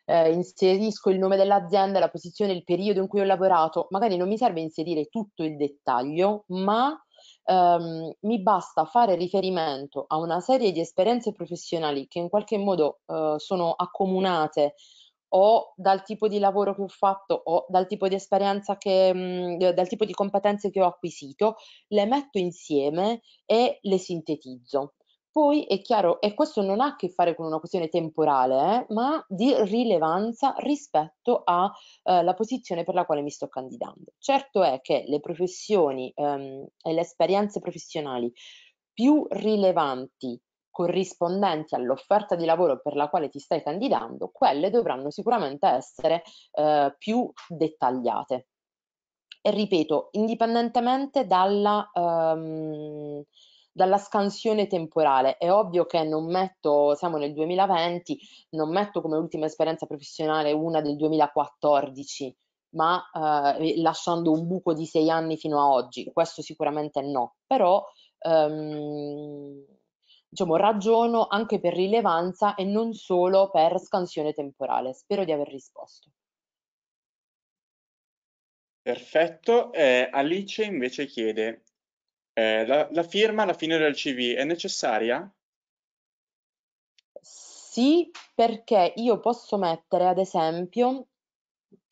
eh, inserisco il nome dell'azienda, la posizione, il periodo in cui ho lavorato, magari non mi serve inserire tutto il dettaglio, ma ehm, mi basta fare riferimento a una serie di esperienze professionali che in qualche modo eh, sono accomunate o dal tipo di lavoro che ho fatto o dal tipo di esperienza che, mh, mm, eh, dal tipo di competenze che ho acquisito, le metto insieme e le sintetizzo. Poi è chiaro, e questo non ha a che fare con una questione temporale, eh, ma di rilevanza rispetto alla eh, posizione per la quale mi sto candidando. Certo è che le professioni ehm, e le esperienze professionali più rilevanti corrispondenti all'offerta di lavoro per la quale ti stai candidando, quelle dovranno sicuramente essere eh, più dettagliate. E ripeto, indipendentemente dalla... Ehm, dalla scansione temporale. È ovvio che non metto, siamo nel 2020, non metto come ultima esperienza professionale una del 2014, ma eh, lasciando un buco di sei anni fino a oggi, questo sicuramente no, però ehm, diciamo, ragiono anche per rilevanza e non solo per scansione temporale. Spero di
aver risposto. Perfetto, eh, Alice invece chiede eh, la, la, firma alla fine del CV è necessaria?
Sì, perché io posso mettere ad esempio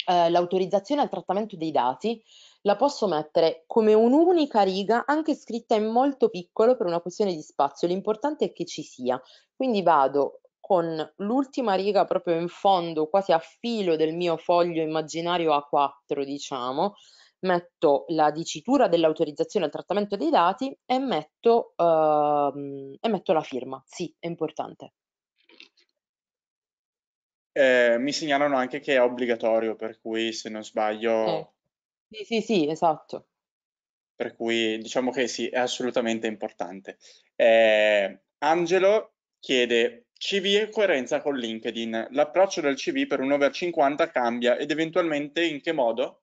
eh, l'autorizzazione al trattamento dei dati, la posso mettere come un'unica riga, anche scritta in molto piccolo per una questione di spazio, l'importante è che ci sia. Quindi vado con l'ultima riga proprio in fondo, quasi a filo del mio foglio immaginario A4, diciamo, metto la dicitura dell'autorizzazione al trattamento dei dati e metto, uh, e metto la firma. Sì, è importante.
Eh, mi segnalano anche che è obbligatorio, per cui se non sbaglio... Eh. Sì, sì, sì, esatto. Per cui diciamo che sì, è assolutamente importante. Eh, Angelo chiede CV e coerenza con LinkedIn. L'approccio del CV per un over 50 cambia ed eventualmente in che modo?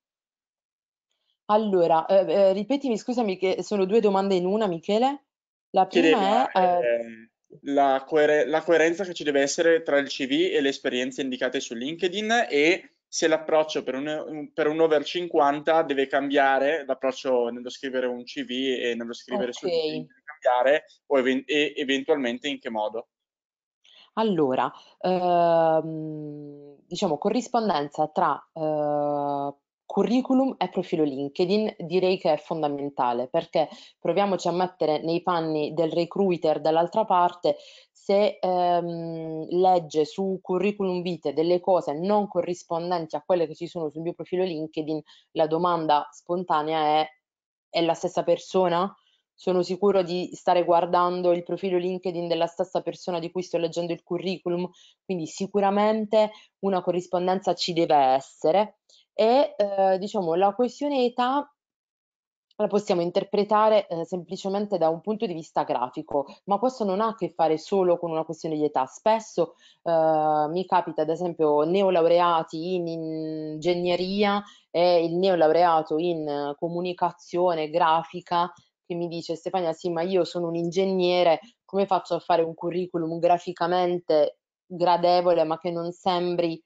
Allora, eh, eh, ripetimi, scusami, che sono due domande in una, Michele. La Chiedevi, prima è...
eh, ehm, la, coer- la coerenza che ci deve essere tra il CV e le esperienze indicate su LinkedIn e se l'approccio per un, un, per un, over 50 deve cambiare, l'approccio nello scrivere un CV e nello scrivere okay. su LinkedIn deve cambiare o ev- e eventualmente in che modo?
Allora, ehm, diciamo corrispondenza tra eh, curriculum e profilo LinkedIn direi che è fondamentale perché proviamoci a mettere nei panni del recruiter dall'altra parte se ehm, legge su curriculum vitae delle cose non corrispondenti a quelle che ci sono sul mio profilo LinkedIn la domanda spontanea è è la stessa persona? Sono sicuro di stare guardando il profilo LinkedIn della stessa persona di cui sto leggendo il curriculum, quindi sicuramente una corrispondenza ci deve essere e eh, diciamo la questione età la possiamo interpretare eh, semplicemente da un punto di vista grafico, ma questo non ha a che fare solo con una questione di età. Spesso eh, mi capita, ad esempio, neolaureati in ingegneria e il neolaureato in comunicazione grafica che mi dice Stefania, sì, ma io sono un ingegnere, come faccio a fare un curriculum graficamente gradevole, ma che non sembri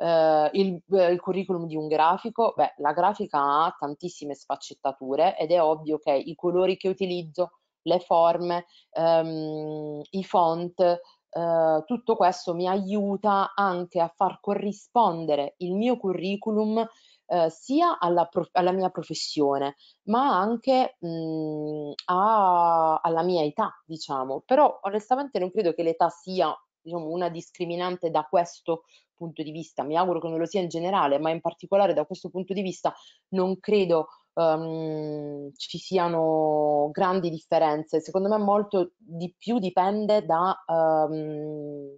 eh, il, eh, il, curriculum di un grafico, beh, la grafica ha tantissime sfaccettature ed è ovvio che i colori che utilizzo, le forme, ehm, i font, Uh, tutto questo mi aiuta anche a far corrispondere il mio curriculum uh, sia alla, alla, mia professione, ma anche mh, mm, a- alla mia età, diciamo. Però onestamente non credo che l'età sia diciamo, una discriminante da questo punto di vista, mi auguro che non lo sia in generale, ma in particolare da questo punto di vista non credo um, ci siano grandi differenze, secondo me molto di più dipende da... Um,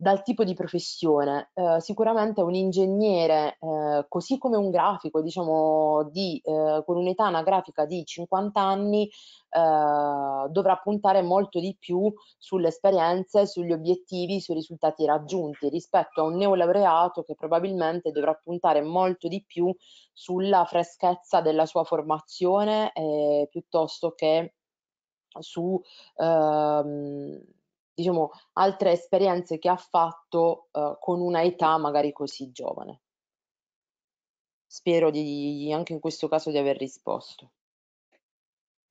dal tipo di professione. Eh, sicuramente un ingegnere, eh, così come un grafico, diciamo, di, eh, con un'età anagrafica di 50 anni, eh, dovrà puntare molto di più sulle esperienze, sugli obiettivi, sui risultati raggiunti rispetto a un neolaureato che probabilmente dovrà puntare molto di più sulla freschezza della sua formazione eh, piuttosto che su... Ehm, diciamo, altre esperienze che ha fatto eh, con una età magari così giovane. Spero di, anche in questo caso di aver risposto.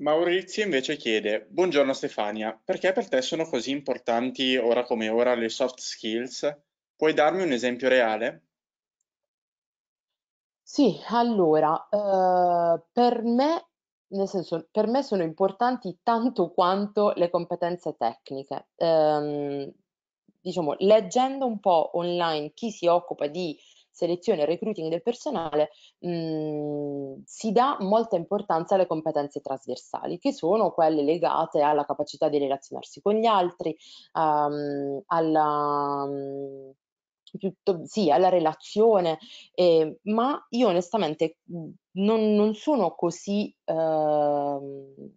Maurizio invece chiede, buongiorno Stefania, perché per te sono così importanti ora come ora le soft skills? Puoi darmi un esempio reale?
Sì, allora, eh, per me nel senso, per me sono importanti tanto quanto le competenze tecniche. Ehm, diciamo, leggendo un po' online chi si occupa di selezione e recruiting del personale, mh, mhmm, si dà molta importanza alle competenze trasversali, che sono quelle legate alla capacità di relazionarsi con gli altri, um, alla... Um, sì, alla relazione, eh, ma io onestamente mhmm, non, non sono così, ehm,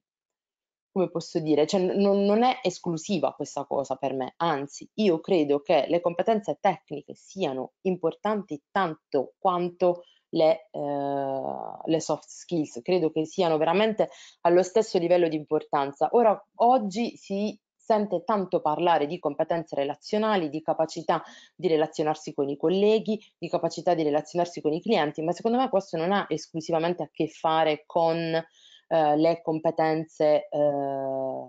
come posso dire, cioè non, non è esclusiva questa cosa per me, anzi io credo che le competenze tecniche siano importanti tanto quanto le, eh, le, soft skills, credo che siano veramente allo stesso livello di importanza. Ora, oggi si sente tanto parlare di competenze relazionali, di capacità di relazionarsi con i colleghi, di capacità di relazionarsi con i clienti, ma secondo me questo non ha esclusivamente a che fare con eh, le competenze eh,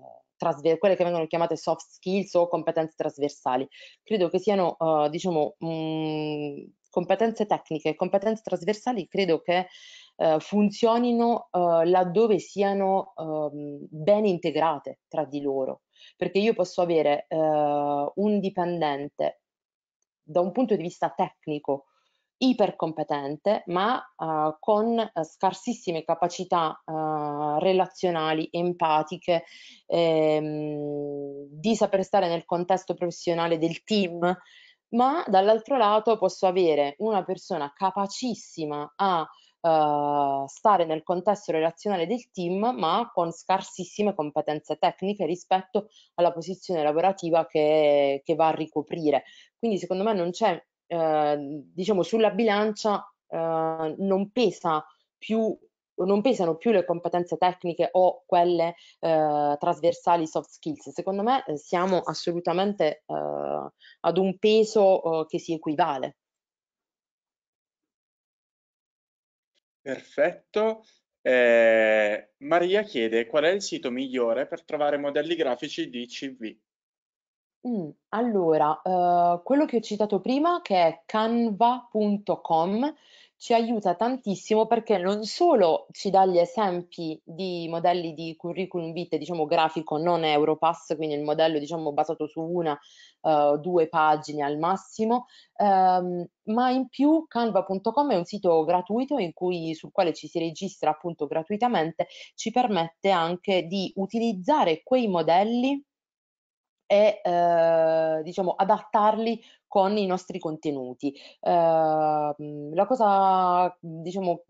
quelle che vengono chiamate soft skills o competenze trasversali. Credo che siano, uh, diciamo, mh, mm, competenze tecniche, competenze trasversali, credo che uh, funzionino uh, laddove siano um, ben integrate tra di loro perché io posso avere eh, un dipendente da un punto di vista tecnico ipercompetente, ma uh, con uh, scarsissime capacità uh, relazionali, empatiche, ehm, di saper stare nel contesto professionale del team, ma dall'altro lato posso avere una persona capacissima a eh, stare nel contesto relazionale del team, ma con scarsissime competenze tecniche rispetto alla posizione lavorativa che, che va a ricoprire. Quindi secondo me non c'è, eh, diciamo, sulla bilancia eh, non pesa più non pesano più le competenze tecniche o quelle eh, trasversali soft skills. Secondo me eh, siamo assolutamente eh, ad un peso eh, che si equivale.
Perfetto. Eh, Maria chiede qual è il sito migliore per trovare modelli grafici di CV.
Mm, allora, eh, quello che ho citato prima, che è canva.com, ci aiuta tantissimo perché non solo ci dà gli esempi di modelli di curriculum vitae, diciamo grafico non Europass, quindi il modello diciamo basato su una o uh, eh, due pagine al massimo, um, ma in più canva.com è un sito gratuito cui, sul quale ci si registra appunto gratuitamente, ci permette anche di utilizzare quei modelli e eh, diciamo adattarli con i nostri contenuti. Eh, la cosa diciamo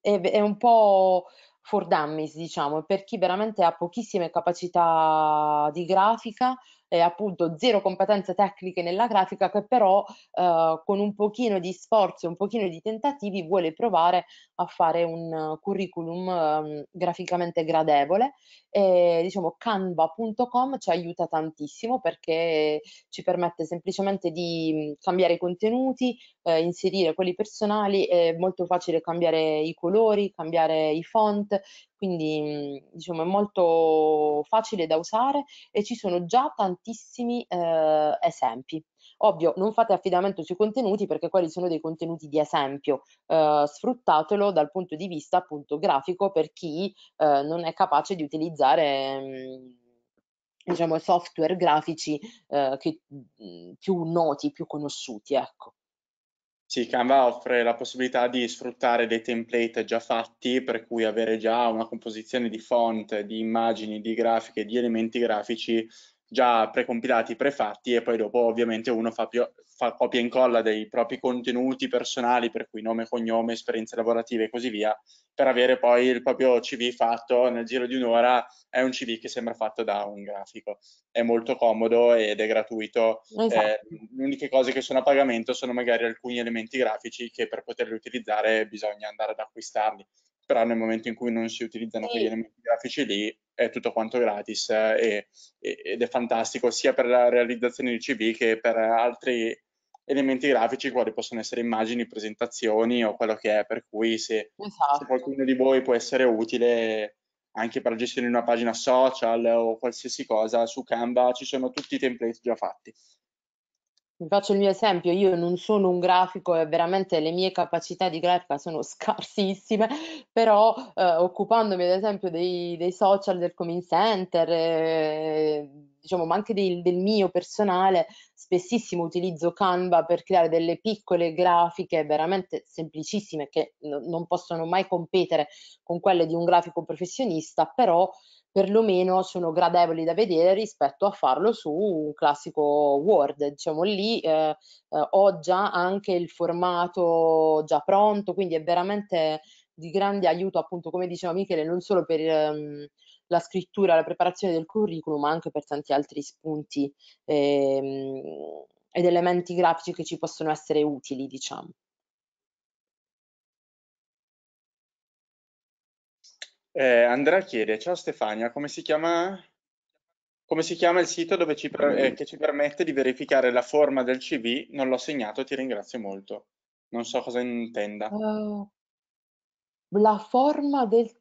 è, è un po' for dummies, diciamo, per chi veramente ha pochissime capacità di grafica eh, appunto zero competenze tecniche nella grafica che però eh, con un pochino di sforzo e un pochino di tentativi vuole provare a fare un curriculum eh, graficamente gradevole e diciamo canva.com ci aiuta tantissimo perché ci permette semplicemente di mm, cambiare i contenuti, eh, inserire quelli personali è molto facile cambiare i colori, cambiare i font, quindi mhmm, diciamo è molto facile da usare e ci sono già tantissimi eh, esempi. Ovvio, non fate affidamento sui contenuti perché quelli sono dei contenuti di esempio, eh, sfruttatelo dal punto di vista appunto grafico per chi eh, non è capace di utilizzare mhmm, diciamo software grafici eh, che, mhmm, più noti, più conosciuti, ecco.
Sì, Canva offre la possibilità di sfruttare dei template già fatti, per cui avere già una composizione di font, di immagini, di grafiche, di elementi grafici già precompilati, prefatti e poi dopo ovviamente uno fa, più, fa copia e incolla dei propri contenuti personali, per cui nome, cognome, esperienze lavorative e così via, per avere poi il proprio CV fatto nel giro di un'ora, è un CV che sembra fatto da un grafico. È molto comodo ed è gratuito. Esatto. Eh, le uniche cose che sono a pagamento sono magari alcuni elementi grafici che per poterli utilizzare bisogna andare ad acquistarli, però nel momento in cui non si utilizzano sì. quegli elementi grafici lì è tutto quanto gratis eh, e, ed è fantastico sia per la realizzazione di CV che per altri elementi grafici quali possono essere immagini, presentazioni o quello che è, per cui se, esatto. se qualcuno di voi può essere utile anche per la gestione di una pagina social o qualsiasi cosa, su Canva ci sono tutti i template già fatti,
vi faccio il mio esempio, io non sono un grafico e veramente le mie capacità di grafica sono scarsissime, però eh, occupandomi ad esempio dei, dei social del coming center, eh, diciamo, ma anche del, del mio personale, spessissimo utilizzo Canva per creare delle piccole grafiche veramente semplicissime che non possono mai competere con quelle di un grafico professionista, però perlomeno sono gradevoli da vedere rispetto a farlo su un classico Word. Diciamo lì eh, eh, ho già anche il formato già pronto, quindi è veramente di grande aiuto, appunto, come diceva Michele, non solo per ehm, la scrittura, la preparazione del curriculum, ma anche per tanti altri spunti ehm, ed elementi grafici che ci possono essere utili,
diciamo. Eh, Andrea chiede, ciao Stefania, come si chiama, come si chiama il sito ci, eh, che ci permette di verificare la forma del CV? Non l'ho segnato, ti ringrazio molto. Non so cosa intenda.
Uh, la forma del...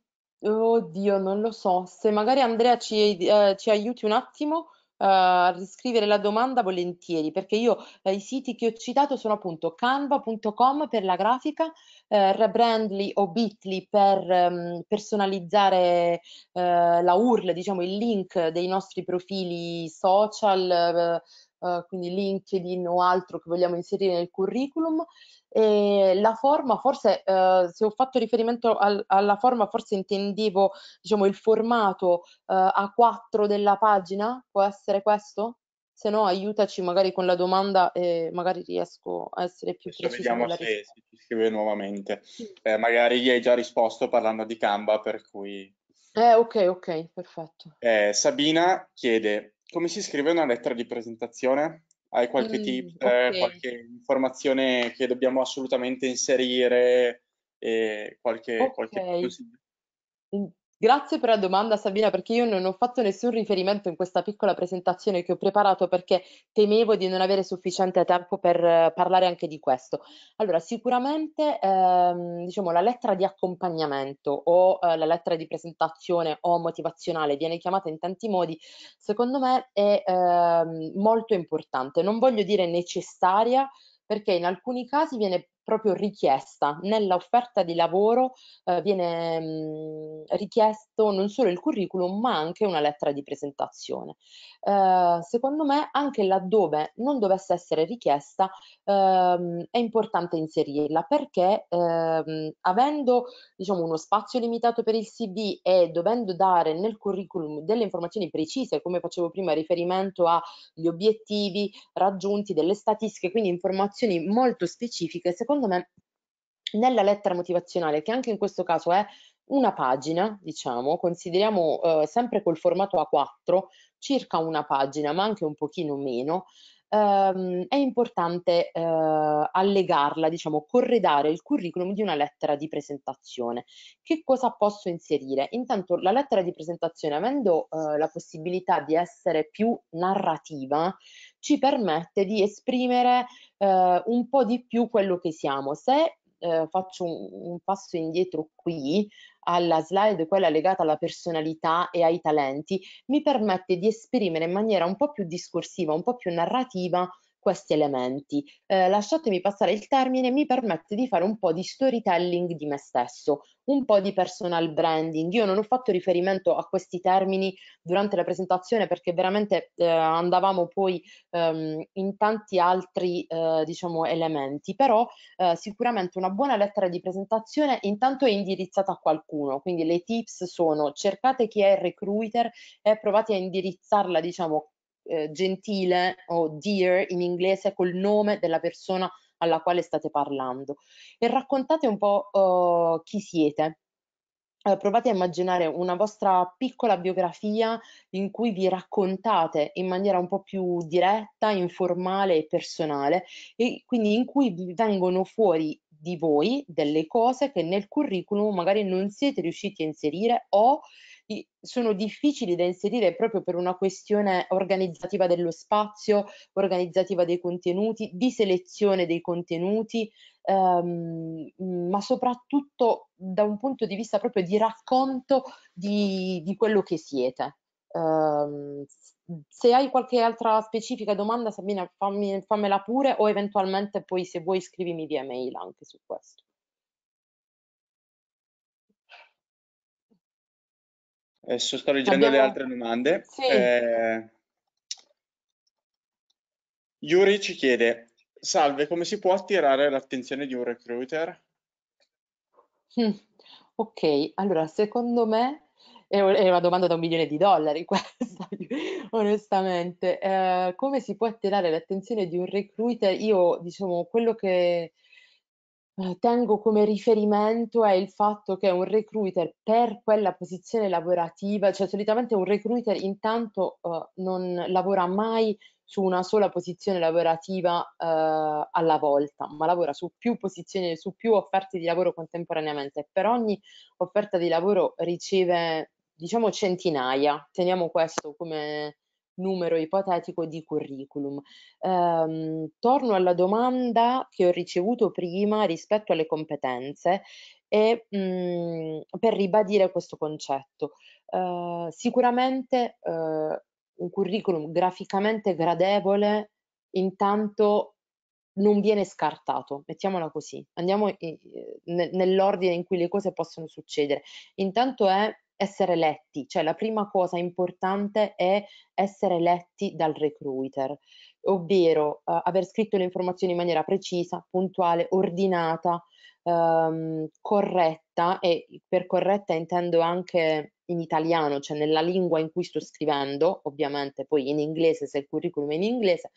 Oddio, non lo so. Se magari Andrea ci, eh, ci aiuti un attimo, eh, riscrivere la domanda volentieri, perché io eh, i siti che ho citato sono appunto canva.com per la grafica, eh, Rebrandly o Bitly per ehm, personalizzare eh, la URL, diciamo il link dei nostri profili social eh, eh, quindi LinkedIn o altro che vogliamo inserire nel curriculum. E la forma, forse eh, se ho fatto riferimento al, alla forma, forse intendevo diciamo, il formato eh, A4 della pagina, può essere questo? Se no aiutaci magari con la domanda e magari riesco a essere più Adesso preciso. Vediamo se,
se ci scrive nuovamente. Sì. Eh, magari gli hai già risposto parlando di Canva, per cui...
Eh, ok, ok, perfetto.
Eh, Sabina chiede, come si scrive una lettera di presentazione? Hai qualche Mm, tip, eh, qualche informazione che dobbiamo assolutamente inserire e qualche, qualche consiglio?
Grazie per la domanda Sabina perché io non ho fatto nessun riferimento in questa piccola presentazione che ho preparato perché temevo di non avere sufficiente tempo per eh, parlare anche di questo. Allora sicuramente ehm, diciamo, la lettera di accompagnamento o eh, la lettera di presentazione o motivazionale viene chiamata in tanti modi, secondo me è ehm, molto importante, non voglio dire necessaria perché in alcuni casi viene proprio richiesta. Nell'offerta di lavoro eh, viene mh, mm, richiesto non solo il curriculum ma anche una lettera di presentazione. Eh, secondo me anche laddove non dovesse essere richiesta ehm, è importante inserirla perché ehm, avendo diciamo, uno spazio limitato per il CV e dovendo dare nel curriculum delle informazioni precise come facevo prima riferimento agli obiettivi raggiunti, delle statistiche, quindi informazioni molto specifiche, secondo secondo me nella lettera motivazionale, che anche in questo caso è una pagina, diciamo, consideriamo eh, sempre col formato A4 circa una pagina, ma anche un pochino meno, ehm, è importante eh, allegarla, diciamo, corredare il curriculum di una lettera di presentazione. Che cosa posso inserire? Intanto la lettera di presentazione, avendo eh, la possibilità di essere più narrativa, ci permette di esprimere eh, un po' di più quello che siamo. Se eh, faccio un, un, passo indietro qui alla slide, quella legata alla personalità e ai talenti, mi permette di esprimere in maniera un po' più discorsiva, un po' più narrativa questi elementi. Eh, lasciatemi passare il termine, mi permette di fare un po' di storytelling di me stesso, un po' di personal branding. Io non ho fatto riferimento a questi termini durante la presentazione perché veramente eh, andavamo poi ehm, in tanti altri eh, diciamo, elementi, però eh, sicuramente una buona lettera di presentazione intanto è indirizzata a qualcuno, quindi le tips sono cercate chi è il recruiter e provate a indirizzarla diciamo eh, gentile o dear in inglese col nome della persona alla quale state parlando e raccontate un po' uh, chi siete. Uh, provate a immaginare una vostra piccola biografia in cui vi raccontate in maniera un po' più diretta, informale e personale, e quindi in cui vengono fuori di voi delle cose che nel curriculum magari non siete riusciti a inserire o sono difficili da inserire proprio per una questione organizzativa dello spazio, organizzativa dei contenuti, di selezione dei contenuti, ehm, ma soprattutto da un punto di vista proprio di racconto di, di quello che siete. Eh, se hai qualche altra specifica domanda, Sabina, fammi, fammela pure o eventualmente poi se vuoi scrivimi via mail anche su questo.
Adesso eh, sto leggendo Abbiamo... le altre domande. Sì. Eh, Yuri ci chiede, salve, come si può attirare l'attenzione di un recruiter?
Hm, ok, allora secondo me è una domanda da un milione di dollari questa, onestamente. Eh, come si può attirare l'attenzione di un recruiter? Io, diciamo, quello che eh, tengo come riferimento è il fatto che un recruiter per quella posizione lavorativa, cioè solitamente un recruiter intanto eh, non lavora mai su una sola posizione lavorativa eh, alla volta, ma lavora su più posizioni, su più offerte di lavoro contemporaneamente. e Per ogni offerta di lavoro riceve, diciamo, centinaia, teniamo questo come, numero ipotetico di curriculum. Ehm, torno alla domanda che ho ricevuto prima rispetto alle competenze e mh, mm, per ribadire questo concetto. Eh, sicuramente eh, un curriculum graficamente gradevole intanto non viene scartato, mettiamola così, andiamo nell'ordine in cui le cose possono succedere. Intanto è essere letti, cioè la prima cosa importante è essere letti dal recruiter, ovvero eh, aver scritto le informazioni in maniera precisa, puntuale, ordinata, ehm, corretta e per corretta intendo anche in italiano, cioè nella lingua in cui sto scrivendo, ovviamente poi in inglese se il curriculum è in inglese,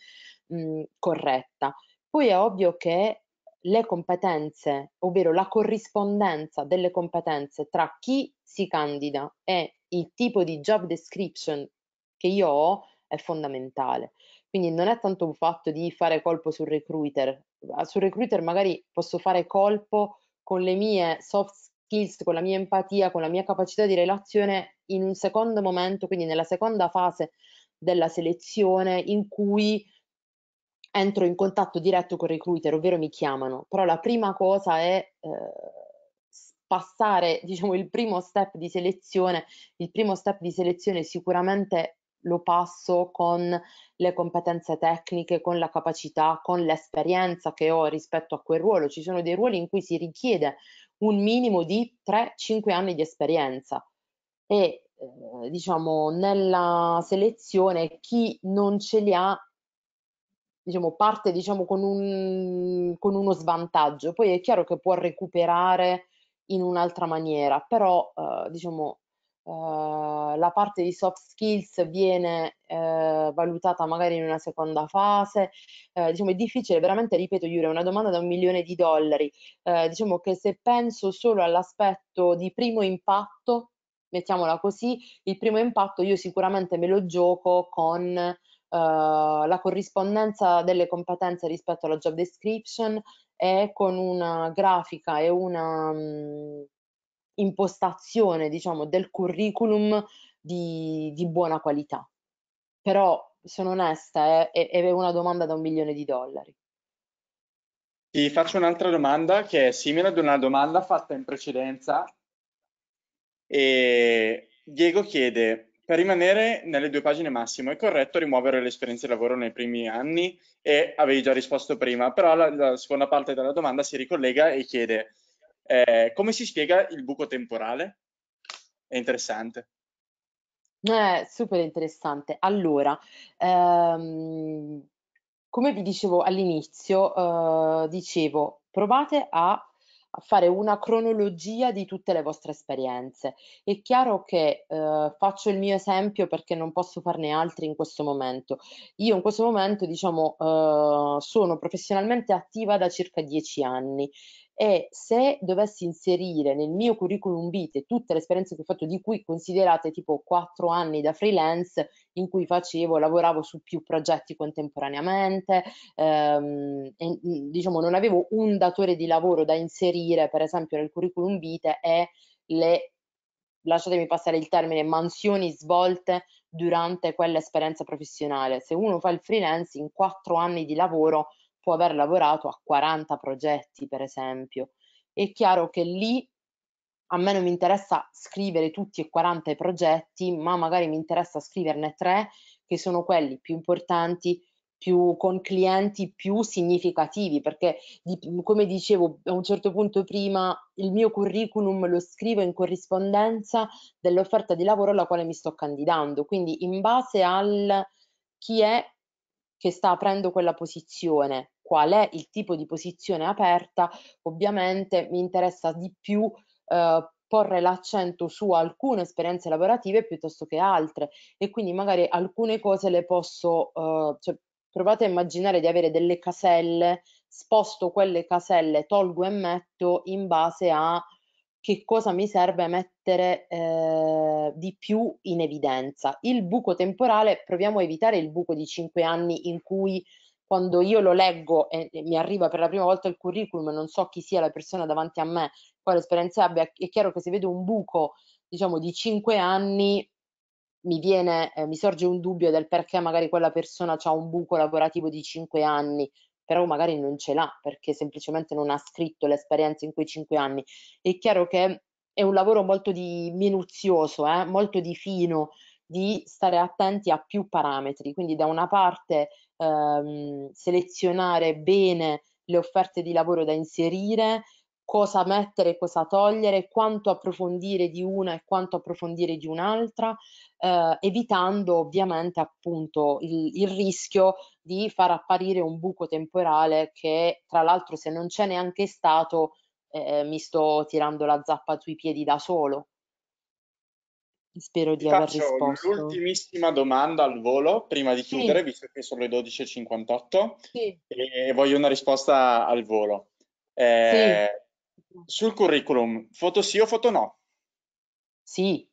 mh, mm, corretta. Poi è ovvio che le competenze, ovvero la corrispondenza delle competenze tra chi si candida e il tipo di job description che io ho è fondamentale. Quindi non è tanto un fatto di fare colpo sul recruiter, ah, sul recruiter magari posso fare colpo con le mie soft skills, con la mia empatia, con la mia capacità di relazione in un secondo momento, quindi nella seconda fase della selezione in cui entro in contatto diretto con il recruiter, ovvero mi chiamano, però la prima cosa è eh, passare, diciamo, il primo step di selezione, il primo step di selezione sicuramente lo passo con le competenze tecniche, con la capacità, con l'esperienza che ho rispetto a quel ruolo. Ci sono dei ruoli in cui si richiede un minimo di 3-5 anni di esperienza e eh, diciamo nella selezione chi non ce li ha diciamo, parte diciamo, con, un, con uno svantaggio, poi è chiaro che può recuperare in un'altra maniera, però eh, diciamo, eh, la parte di soft skills viene eh, valutata magari in una seconda fase, eh, diciamo, è difficile, veramente ripeto Iure, è una domanda da un milione di dollari, eh, diciamo che se penso solo all'aspetto di primo impatto, mettiamola così, il primo impatto io sicuramente me lo gioco con eh, la corrispondenza delle competenze rispetto alla job description è con una grafica e una um, impostazione diciamo, del curriculum di, di, buona qualità. Però sono onesta, è, è una domanda da un milione di dollari.
Ti faccio un'altra domanda che è simile ad una domanda fatta in precedenza. E Diego chiede, per rimanere nelle due pagine massimo, è corretto rimuovere le esperienze di lavoro nei primi anni e avevi già risposto prima, però la, la seconda parte della domanda si ricollega e chiede eh, come si spiega il buco temporale? È interessante.
Eh, super interessante. Allora, ehm, come vi dicevo all'inizio, eh, dicevo, provate a a fare una cronologia di tutte le vostre esperienze. È chiaro che eh, faccio il mio esempio perché non posso farne altri in questo momento. Io in questo momento, diciamo, eh, sono professionalmente attiva da circa dieci anni e se dovessi inserire nel mio curriculum vitae tutte le esperienze che ho fatto, di cui considerate tipo quattro anni da freelance, in cui facevo, lavoravo su più progetti contemporaneamente, ehm, e, mhmm, diciamo non avevo un datore di lavoro da inserire per esempio nel curriculum vitae e le, lasciatemi passare il termine, mansioni svolte durante quell'esperienza professionale. Se uno fa il freelance in quattro anni di lavoro può aver lavorato a 40 progetti per esempio. È chiaro che lì a me non mi interessa scrivere tutti e 40 i progetti, ma magari mi interessa scriverne tre che sono quelli più importanti, più, con clienti più significativi, perché come dicevo a un certo punto prima, il mio curriculum lo scrivo in corrispondenza dell'offerta di lavoro alla quale mi sto candidando, quindi in base al chi è che sta aprendo quella posizione, qual è il tipo di posizione aperta, ovviamente mi interessa di più eh, porre l'accento su alcune esperienze lavorative piuttosto che altre e quindi magari alcune cose le posso, eh, cioè, provate a immaginare di avere delle caselle, sposto quelle caselle, tolgo e metto in base a che cosa mi serve mettere eh, di più in evidenza. Il buco temporale, proviamo a evitare il buco di 5 anni in cui quando io lo leggo e, mi arriva per la prima volta il curriculum, e non so chi sia la persona davanti a me, quale esperienza abbia, è chiaro che se vedo un buco, diciamo, di cinque anni, mi, viene, eh, mi sorge un dubbio del perché magari quella persona ha un buco lavorativo di cinque anni, però magari non ce l'ha perché semplicemente non ha scritto l'esperienza in quei cinque anni. È chiaro che è un lavoro molto di minuzioso, eh, molto di fino, di stare attenti a più parametri, quindi da una parte ehm, selezionare bene le offerte di lavoro da inserire, cosa mettere cosa togliere, quanto approfondire di una e quanto approfondire di un'altra, eh, evitando ovviamente appunto il, il, rischio di far apparire un buco temporale che tra l'altro se non c'è neanche stato eh, mi sto tirando la zappa sui piedi da solo.
Spero di aver risposto. L'ultimissima domanda al volo, prima di chiudere, sì. visto che sono le 12.58, sì. e voglio una risposta al volo. Eh, sì. Sul curriculum, foto sì o foto no? Sì.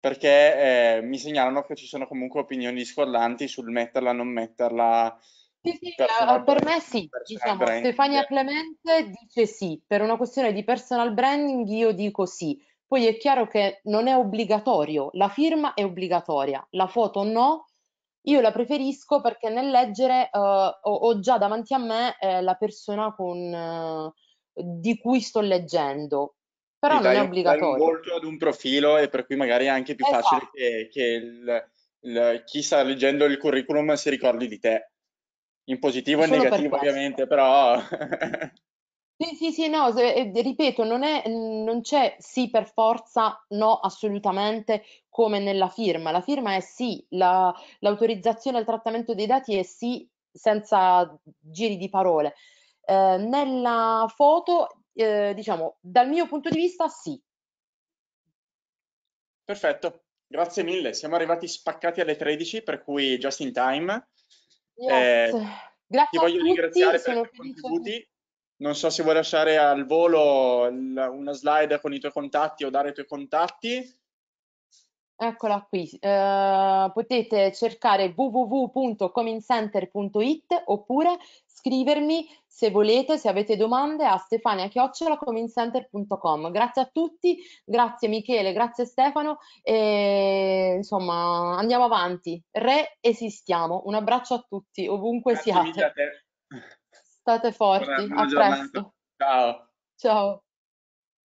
Perché eh, mi segnalano che ci sono comunque opinioni discordanti sul metterla, o non metterla. Sì, sì, per brand, eh, me
sì, diciamo, Stefania Clemente dice sì, per una questione di personal branding io dico sì, poi è chiaro che non è obbligatorio, la firma è obbligatoria, la foto no. Io la preferisco perché nel leggere eh, ho, ho, già davanti a me eh, la persona con, eh, di cui sto leggendo.
Però non dai, è obbligatorio. Dai un ad un profilo e per cui magari è anche più esatto. facile che, che il, il, chi sta leggendo il curriculum si ricordi di te. In positivo e in negativo per ovviamente, però...
Sì, sì, sì, no, se- eh, ripeto, non è non c'è sì per forza, no assolutamente, come nella firma. La firma è sì, la l'autorizzazione al trattamento dei dati è sì, senza giri di parole. Ehm, nella foto, ehm, diciamo, dal mio punto di vista sì.
Perfetto, grazie mille. Siamo arrivati spaccati alle 13, per cui just in time. Yes. Eh, ti Grazie a voglio tutti, ringraziare per sono i tuoi felice contributi non so se vuoi lasciare al volo una slide con i tuoi contatti o dare i tuoi contatti.
Eccola qui, eh, potete cercare www.comincenter.it oppure scrivermi se volete, se avete domande a stefaniachiocciola.comincenter.com. Grazie a tutti, grazie Michele, grazie Stefano e insomma andiamo avanti, re esistiamo. Un abbraccio a tutti ovunque grazie siate. State forti, Buona a giornata.
presto. Ciao.
Ciao.